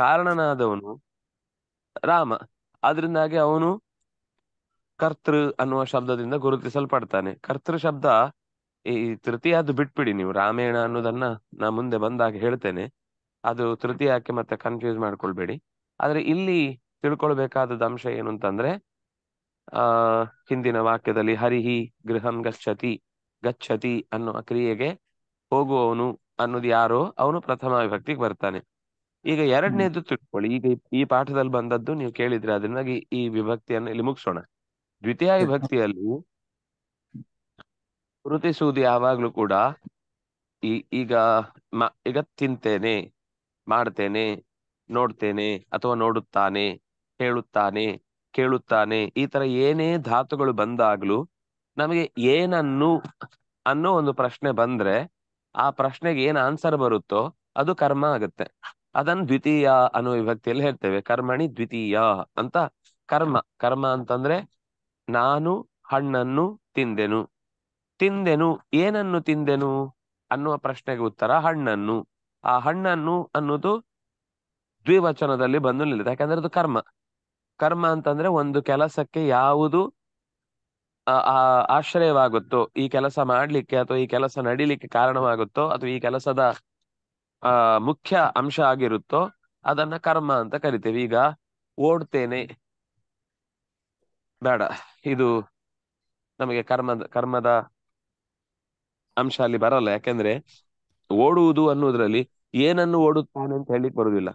ಕಾರಣನಾದವನು ರಾಮ ಅದರಿಂದಾಗಿ ಅವನು ಕರ್ತೃ ಅನ್ನುವ ಶಬ್ದದಿಂದ ಗುರುತಿಸಲ್ಪಡ್ತಾನೆ ಕರ್ತೃ ಶಬ್ದ ಈ ತೃತೀಯದ್ದು ಬಿಟ್ಬಿಡಿ ನೀವು ರಾಮೇಣ ಅನ್ನೋದನ್ನ ನಾ ಮುಂದೆ ಬಂದಾಗ ಹೇಳ್ತೇನೆ ಅದು ತೃತೀಯಕ್ಕೆ ಮತ್ತೆ ಕನ್ಫ್ಯೂಸ್ ಮಾಡ್ಕೊಳ್ಬೇಡಿ ಆದ್ರೆ ಇಲ್ಲಿ ತಿಳ್ಕೊಳ್ಬೇಕಾದ ಅಂಶ ಏನು ಅಂತಂದ್ರೆ ಆ ಹಿಂದಿನ ವಾಕ್ಯದಲ್ಲಿ ಹರಿಹಿ ಗೃಹಂ ಗಚ್ಚತಿ ಗಚ್ಚತಿ ಅನ್ನುವ ಕ್ರಿಯೆಗೆ ಹೋಗುವವನು ಅನ್ನೋದು ಯಾರೋ ಅವನು ಪ್ರಥಮ ವಿಭಕ್ತಿಗೆ ಬರ್ತಾನೆ ಈಗ ಎರಡನೇದು ತಿಳ್ಕೊಳ್ಳಿ ಈಗ ಈ ಪಾಠದಲ್ಲಿ ಬಂದದ್ದು ನೀವು ಕೇಳಿದ್ರೆ ಅದರಿಂದಾಗಿ ಈ ವಿಭಕ್ತಿಯನ್ನು ಇಲ್ಲಿ ಮುಗಿಸೋಣ ದ್ವಿತೀಯ ವಿಭಕ್ತಿಯಲ್ಲಿ ಗುರುತಿಸುವುದು ಯಾವಾಗ್ಲೂ ಕೂಡ ಈ ಈಗ ಈಗ ತಿಂತೇನೆ ಮಾಡ್ತೇನೆ ನೋಡ್ತೇನೆ ಅಥವಾ ನೋಡುತ್ತಾನೆ ಹೇಳುತ್ತಾನೆ ಕೇಳುತ್ತಾನೆ ಈ ತರ ಏನೇ ಧಾತುಗಳು ಬಂದಾಗ್ಲೂ ನಮಗೆ ಏನನ್ನು ಅನ್ನೋ ಒಂದು ಪ್ರಶ್ನೆ ಬಂದ್ರೆ ಆ ಪ್ರಶ್ನೆಗೆ ಏನ್ ಆನ್ಸರ್ ಬರುತ್ತೋ ಅದು ಕರ್ಮ ಆಗುತ್ತೆ ಅದನ್ನು ದ್ವಿತೀಯ ಅನ್ನೋ ವಿಭಕ್ತಿಯಲ್ಲಿ ಹೇಳ್ತೇವೆ ಕರ್ಮಣಿ ದ್ವಿತೀಯ ಅಂತ ಕರ್ಮ ಕರ್ಮ ಅಂತಂದ್ರೆ ನಾನು ಹಣ್ಣನ್ನು ತಿಂದೆನು ತಿಂದೆನು ಏನನ್ನು ತಿಂದೆನು ಅನ್ನುವ ಪ್ರಶ್ನೆಗೆ ಉತ್ತರ ಹಣ್ಣನ್ನು ಆ ಹಣ್ಣನ್ನು ಅನ್ನೋದು ದ್ವಿವಚನದಲ್ಲಿ ಬಂದು ನಿಲ್ಲುತ್ತೆ ಯಾಕಂದ್ರೆ ಅದು ಕರ್ಮ ಕರ್ಮ ಅಂತಂದ್ರೆ ಒಂದು ಕೆಲಸಕ್ಕೆ ಯಾವುದು ಆಶ್ರಯವಾಗುತ್ತೋ ಈ ಕೆಲಸ ಮಾಡಲಿಕ್ಕೆ ಅಥವಾ ಈ ಕೆಲಸ ನಡಿಲಿಕ್ಕೆ ಕಾರಣವಾಗುತ್ತೋ ಅಥವಾ ಈ ಕೆಲಸದ ಆ ಮುಖ್ಯ ಅಂಶ ಆಗಿರುತ್ತೋ ಅದನ್ನ ಕರ್ಮ ಅಂತ ಕರಿತೇವೆ ಈಗ ಓಡ್ತೇನೆ ಬೇಡ ಇದು ನಮಗೆ ಕರ್ಮದ ಕರ್ಮದ ಅಂಶ ಅಲ್ಲಿ ಬರಲ್ಲ ಯಾಕೆಂದ್ರೆ ಓಡುವುದು ಅನ್ನುವುದರಲ್ಲಿ ಏನನ್ನು ಓಡುತ್ತಾನೆ ಅಂತ ಹೇಳಿ ಬರುವುದಿಲ್ಲ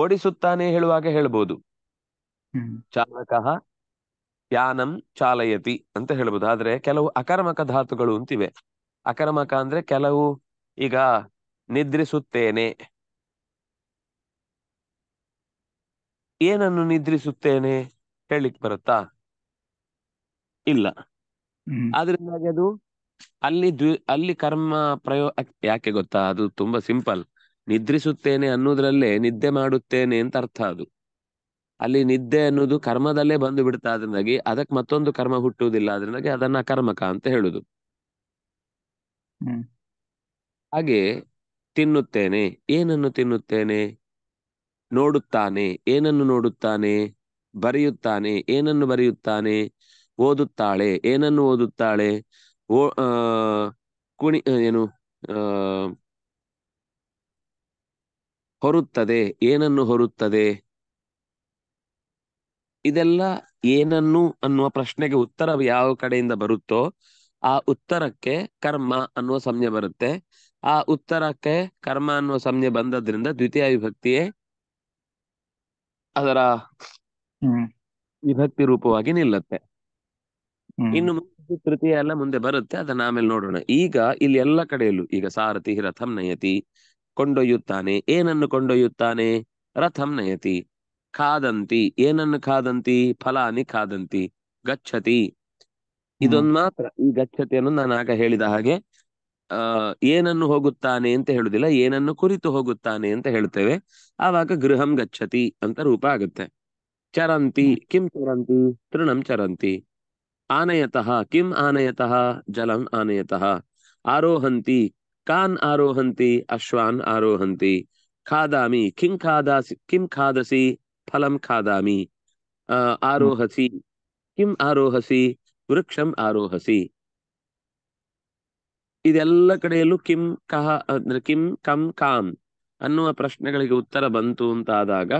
ಓಡಿಸುತ್ತಾನೆ ಹೇಳುವಾಗ ಹೇಳ್ಬೋದು ಚಾಲಕ ಯಾನಂ ಚಾಲಯತಿ ಅಂತ ಹೇಳ್ಬೋದು ಆದ್ರೆ ಕೆಲವು ಅಕರ್ಮಕ ಧಾತುಗಳು ಅಂತಿವೆ ಅಕರ್ಮಕ ಅಂದ್ರೆ ಕೆಲವು ಈಗ ನಿದ್ರಿಸುತ್ತೇನೆ ಏನನ್ನು ನಿದ್ರಿಸುತ್ತೇನೆ ಹೇಳಿಕ್ ಬರುತ್ತಾ ಇಲ್ಲ ಆದ್ರಿಂದಾಗಿ ಅದು ಅಲ್ಲಿ ದ್ವಿ ಅಲ್ಲಿ ಕರ್ಮ ಪ್ರಯೋಗ ಯಾಕೆ ಗೊತ್ತಾ ಅದು ತುಂಬಾ ಸಿಂಪಲ್ ನಿದ್ರಿಸುತ್ತೇನೆ ಅನ್ನೋದ್ರಲ್ಲೇ ನಿದ್ದೆ ಮಾಡುತ್ತೇನೆ ಅಂತ ಅರ್ಥ ಅದು ಅಲ್ಲಿ ನಿದ್ದೆ ಅನ್ನೋದು ಕರ್ಮದಲ್ಲೇ ಬಂದು ಬಿಡ್ತಾ ಅದ್ರಿಂದಾಗಿ ಅದಕ್ಕೆ ಮತ್ತೊಂದು ಕರ್ಮ ಹುಟ್ಟುವುದಿಲ್ಲ ಅದ್ರಿಂದಾಗಿ ಅದನ್ನ ಕರ್ಮಕ ಅಂತ ಹೇಳುದು ಹಾಗೆ ತಿನ್ನುತ್ತೇನೆ ಏನನ್ನು ತಿನ್ನುತ್ತೇನೆ ನೋಡುತ್ತಾನೆ ಏನನ್ನು ನೋಡುತ್ತಾನೆ ಬರೆಯುತ್ತಾನೆ ಏನನ್ನು ಬರೆಯುತ್ತಾನೆ ಓದುತ್ತಾಳೆ ಏನನ್ನು ಓದುತ್ತಾಳೆ ಓ ಕುಣಿ ಏನು ಹೊರುತ್ತದೆ ಏನನ್ನು ಹೊರುತ್ತದೆ ಇದೆಲ್ಲ ಏನನ್ನು ಅನ್ನುವ ಪ್ರಶ್ನೆಗೆ ಉತ್ತರ ಯಾವ ಕಡೆಯಿಂದ ಬರುತ್ತೋ ಆ ಉತ್ತರಕ್ಕೆ ಕರ್ಮ ಅನ್ನುವ ಸಂಜ್ಞೆ ಬರುತ್ತೆ ಆ ಉತ್ತರಕ್ಕೆ ಕರ್ಮ ಅನ್ನುವ ಸಂಜ್ಞೆ ಬಂದದ್ರಿಂದ ದ್ವಿತೀಯ ವಿಭಕ್ತಿಯೇ ಅದರ ವಿಭಕ್ತಿ ರೂಪವಾಗಿ ನಿಲ್ಲುತ್ತೆ ಇನ್ನು ತೃತೀಯ ಎಲ್ಲ ಮುಂದೆ ಬರುತ್ತೆ ಅದನ್ನ ಆಮೇಲೆ ನೋಡೋಣ ಈಗ ಇಲ್ಲಿ ಎಲ್ಲ ಕಡೆಯಲ್ಲೂ ಈಗ ಸಾರಥಿ ರಥಂ ನಯತಿ ಕೊಂಡೊಯ್ಯುತ್ತಾನೆ ಏನನ್ನು ಕೊಂಡೊಯ್ಯುತ್ತಾನೆ ರಥಂ ನಯತಿ ಖಾದಂತಿ ಏನನ್ನು ಖಾದಂತಿ ಫಲಾನಿ ಖಾದಂತಿ ಗಚ್ಚತಿ ಇದೊಂದು ಮಾತ್ರ ಈ ಗಚ್ಚತಿ ಅನ್ನೋದು ನಾನು ಆಗ ಹೇಳಿದ ಹಾಗೆ ಆ ಏನನ್ನು ಹೋಗುತ್ತಾನೆ ಅಂತ ಹೇಳುದಿಲ್ಲ ಏನನ್ನು ಕುರಿತು ಹೋಗುತ್ತಾನೆ ಅಂತ ಹೇಳ್ತೇವೆ ಆವಾಗ ಗೃಹಂ ಗಚ್ಚತಿ ಅಂತ ರೂಪ ಆಗುತ್ತೆ ಚರಂತಿ ಕಿಂ ಚರಂತಿ ತೃಣಂ ಚರಂತಿ ಆನಯತಃ ಕಿಂ ಆನಯತಃ ಜಲಂ ಆನಯತಃ ಆರೋಹಂತಿ ಕಾನ್ ಆರೋಹಂತಿ ಅಶ್ವಾನ್ ಆರೋಹಂತಿ ಖಾದಾಮಿ ಕಿಂ ಖಾದಾಸಿ ಕಿಂ ಖಾದಸಿ ಫಲಂ ಖಾದಾಮಿ ಆರೋಹಸಿ ಕಿಂ ಆರೋಹಸಿ ವೃಕ್ಷಂ ಆರೋಹಸಿ ಇದೆಲ್ಲ ಕಡೆಯಲ್ಲೂ ಕಿಂ ಕಹ ಅಂದ್ರೆ ಕಿಂ ಕಂ ಕಾಂ ಅನ್ನುವ ಪ್ರಶ್ನೆಗಳಿಗೆ ಉತ್ತರ ಬಂತು ಅಂತ ಆದಾಗ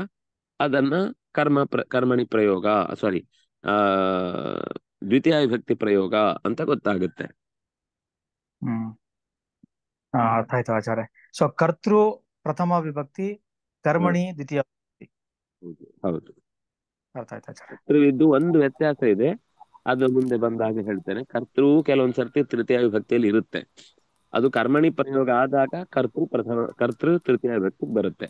ಅದನ್ನ ಕರ್ಮ ಪ್ರ ಕರ್ಮಣಿ ಪ್ರಯೋಗ ಸಾರಿ ಆ ದ್ವಿತೀಯ ವಿಭಕ್ತಿ ಪ್ರಯೋಗ ಅಂತ ಗೊತ್ತಾಗುತ್ತೆ ಹ್ಮ್ ಅರ್ಥ ಆಯ್ತು ಆಚಾರ್ಯ ಸೊ ಕರ್ತೃ ಪ್ರಥಮ ವಿಭಕ್ತಿ ಕರ್ಮಣಿ ದ್ವಿತೀಯ ಹೌದು ಇದು ಒಂದು ವ್ಯತ್ಯಾಸ ಇದೆ ಅದು ಮುಂದೆ ಬಂದಾಗ ಹೇಳ್ತೇನೆ ಕರ್ತೃ ಕೆಲವೊಂದ್ಸರ್ತಿ ತೃತೀಯ ವಿಭಕ್ತಿಯಲ್ಲಿ ಇರುತ್ತೆ ಅದು ಕರ್ಮಣಿ ಪ್ರಯೋಗ ಆದಾಗ ಕರ್ತೃ ಪ್ರಥಮ ಕರ್ತೃ ತೃತೀಯ ವಿಭಕ್ತಿ ಬರುತ್ತೆ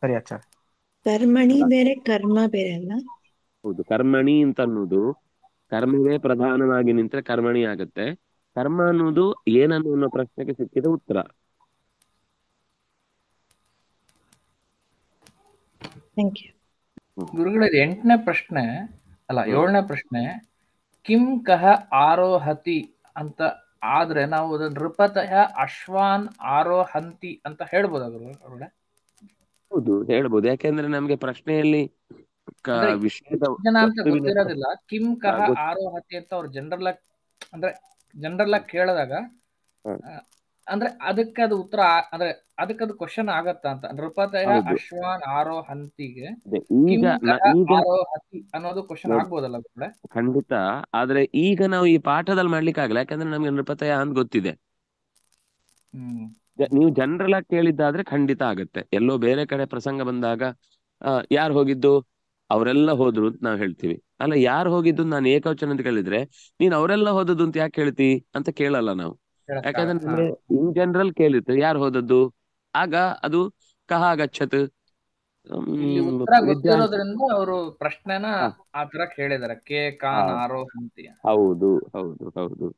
ಸರಿ ಆಚಾರ ಕರ್ಮಣಿ ಬೇರೆ ಕರ್ಮ ಬೇರೆ ಅಲ್ಲ ಹೌದು ಕರ್ಮಣಿ ಅಂತ ಅನ್ನೋದು ಕರ್ಮವೇ ಪ್ರಧಾನವಾಗಿ ನಿಂತ್ರೆ ಕರ್ಮಣಿ ಆಗುತ್ತೆ ಕರ್ಮ ಅನ್ನೋದು ಏನನ್ನು ಅನ್ನೋ ಪ್ರಶ್ನೆಗೆ ಸಿಕ್ಕಿದ ಉತ್ತರ ಥ್ಯಾಂಕ್ ಯು ಗುರುಗಳ ಎಂಟನೇ ಪ್ರಶ್ನೆ ಅಲ್ಲ ಏಳನೇ ಪ್ರಶ್ನೆ ಕಿಂ ಕಹ ಆರೋಹತಿ ಅಂತ ಆದ್ರೆ ನಾವು ಅದನ್ನ ನೃಪತಃ ಅಶ್ವಾನ್ ಆರೋಹಂತಿ ಅಂತ ಹೇಳ್ಬೋದಾ ಗುರುಗಳೇ ಹೌದು ಹೇಳ್ಬೋದು ಯಾಕೆಂದ್ರೆ ನಮ್ಗೆ ಪ್ರಶ್ನೆಯಲ್ಲಿ ಗೊತ್ತಿರೋದಿಲ್ಲ ಕಿಂ ಕಹ ಆರೋಹತಿ ಅಂತ ಅವ್ರು ಜನರಲ್ ಆಗಿ ಅಂದ್ರೆ ಜನರಲ್ ಆಗಿ ಕೇಳಿದಾಗ ಅಂದ್ರೆ ಅದಕ್ಕೆ ಅದು ಉತ್ತರ ಅಂದ್ರೆ ಅದಕ್ಕೆ ಅದು ಕ್ವಶನ್ ಆಗತ್ತ ಅಂತ ನೃಪತಯ ಅಶ್ವಾನ್ ಆರೋ ಹಂತಿಗೆ ಅನ್ನೋದು ಕ್ವಶನ್ ಆಗ್ಬೋದಲ್ಲ ಖಂಡಿತ ಆದ್ರೆ ಈಗ ನಾವು ಈ ಪಾಠದಲ್ಲಿ ಮಾಡ್ಲಿಕ್ಕೆ ಆಗಲ್ಲ ಯಾಕಂದ್ರೆ ನಮ್ಗೆ ನೃಪತಯ ಅಂತ ಗೊತ್ತಿದೆ ನೀವು ಜನರಲ್ ಕೇಳಿದ್ದಾದ್ರೆ ಖಂಡಿತ ಆಗತ್ತೆ ಎಲ್ಲೋ ಬೇರೆ ಕಡೆ ಪ್ರಸಂಗ ಬಂದಾಗ ಯಾರು ಹೋಗಿದ್ದು ಅವರೆಲ್ಲ ಹೋದ್ರು ಅಂತ ನಾವ್ ಹೇಳ್ತೀವಿ ಅಲ್ಲ ಯಾರು ಹೋಗಿದ್ದು ನಾನು ಏಕವಚನ ಅಂತ ಕೇಳಿದ್ರೆ ನೀನ್ ಅವರೆಲ್ಲ ಹೋದದ್ದು ಅಂತ ಯಾಕೆ ಹೇಳ್ತಿ ಅಂತ ಕೇಳಲ್ಲ ನಾವು ಯಾಕಂದ್ರೆ ಇನ್ ಜನರಲ್ ಕೇಳಿತ್ತು ಯಾರು ಹೋದದ್ದು ಆಗ ಅದು ಕಹ ಗಚ್ಚತ್ ಅವರು ಪ್ರಶ್ನೆನ ಆತರ ಕೇಳಿದಾರೆ ಕೆ ಕಾನ್ ಆರೋ ಹೌದು ಹೌದು ಹೌದು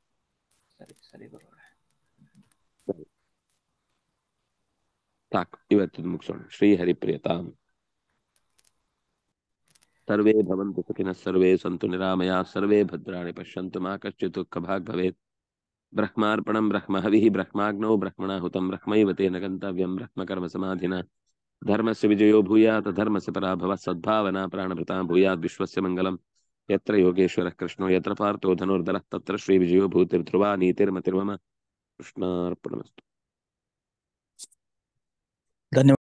ಸರಿ ಸರಿ ಸಾಕು ಇವತ್ತಿನ ಮುಗಿಸೋಣ ಶ್ರೀ ಹರಿಪ್ರಿಯತಾಂ ಸರ್ವೇ ಭವಂತು ಸುಖಿನ ಸರ್ವೇ ಸಂತು ನಿರಾಮಯಾ ಸರ್ವೇ ಭದ್ರಾಣಿ ಪಶ್ಯಂತು ಮಾ ಕಶ್ಚಿತ್ ದುಃಖ ಭಾಗ್ ಭವೇತ್ ब्रह्मार्पणं ब्रह्महविः ब्रह्माग्नौ ब्रह्मणाहुतं ब्रह्मैव तेन गन्तव्यं ब्रह्मकर्मसमाधिना धर्मस्य विजयो भूयात् धर्मस्य पराभवः सद्भावना प्राणभृता भूयात् विश्वस्य मङ्गलं यत्र योगेश्वरः कृष्णो यत्र पार्थो धनुर्धरः तत्र श्रीविजयो भूतिर्ध्रुवा नीतिर्मतिर्मम कृष्णार्पणमस्तु धन्यवाद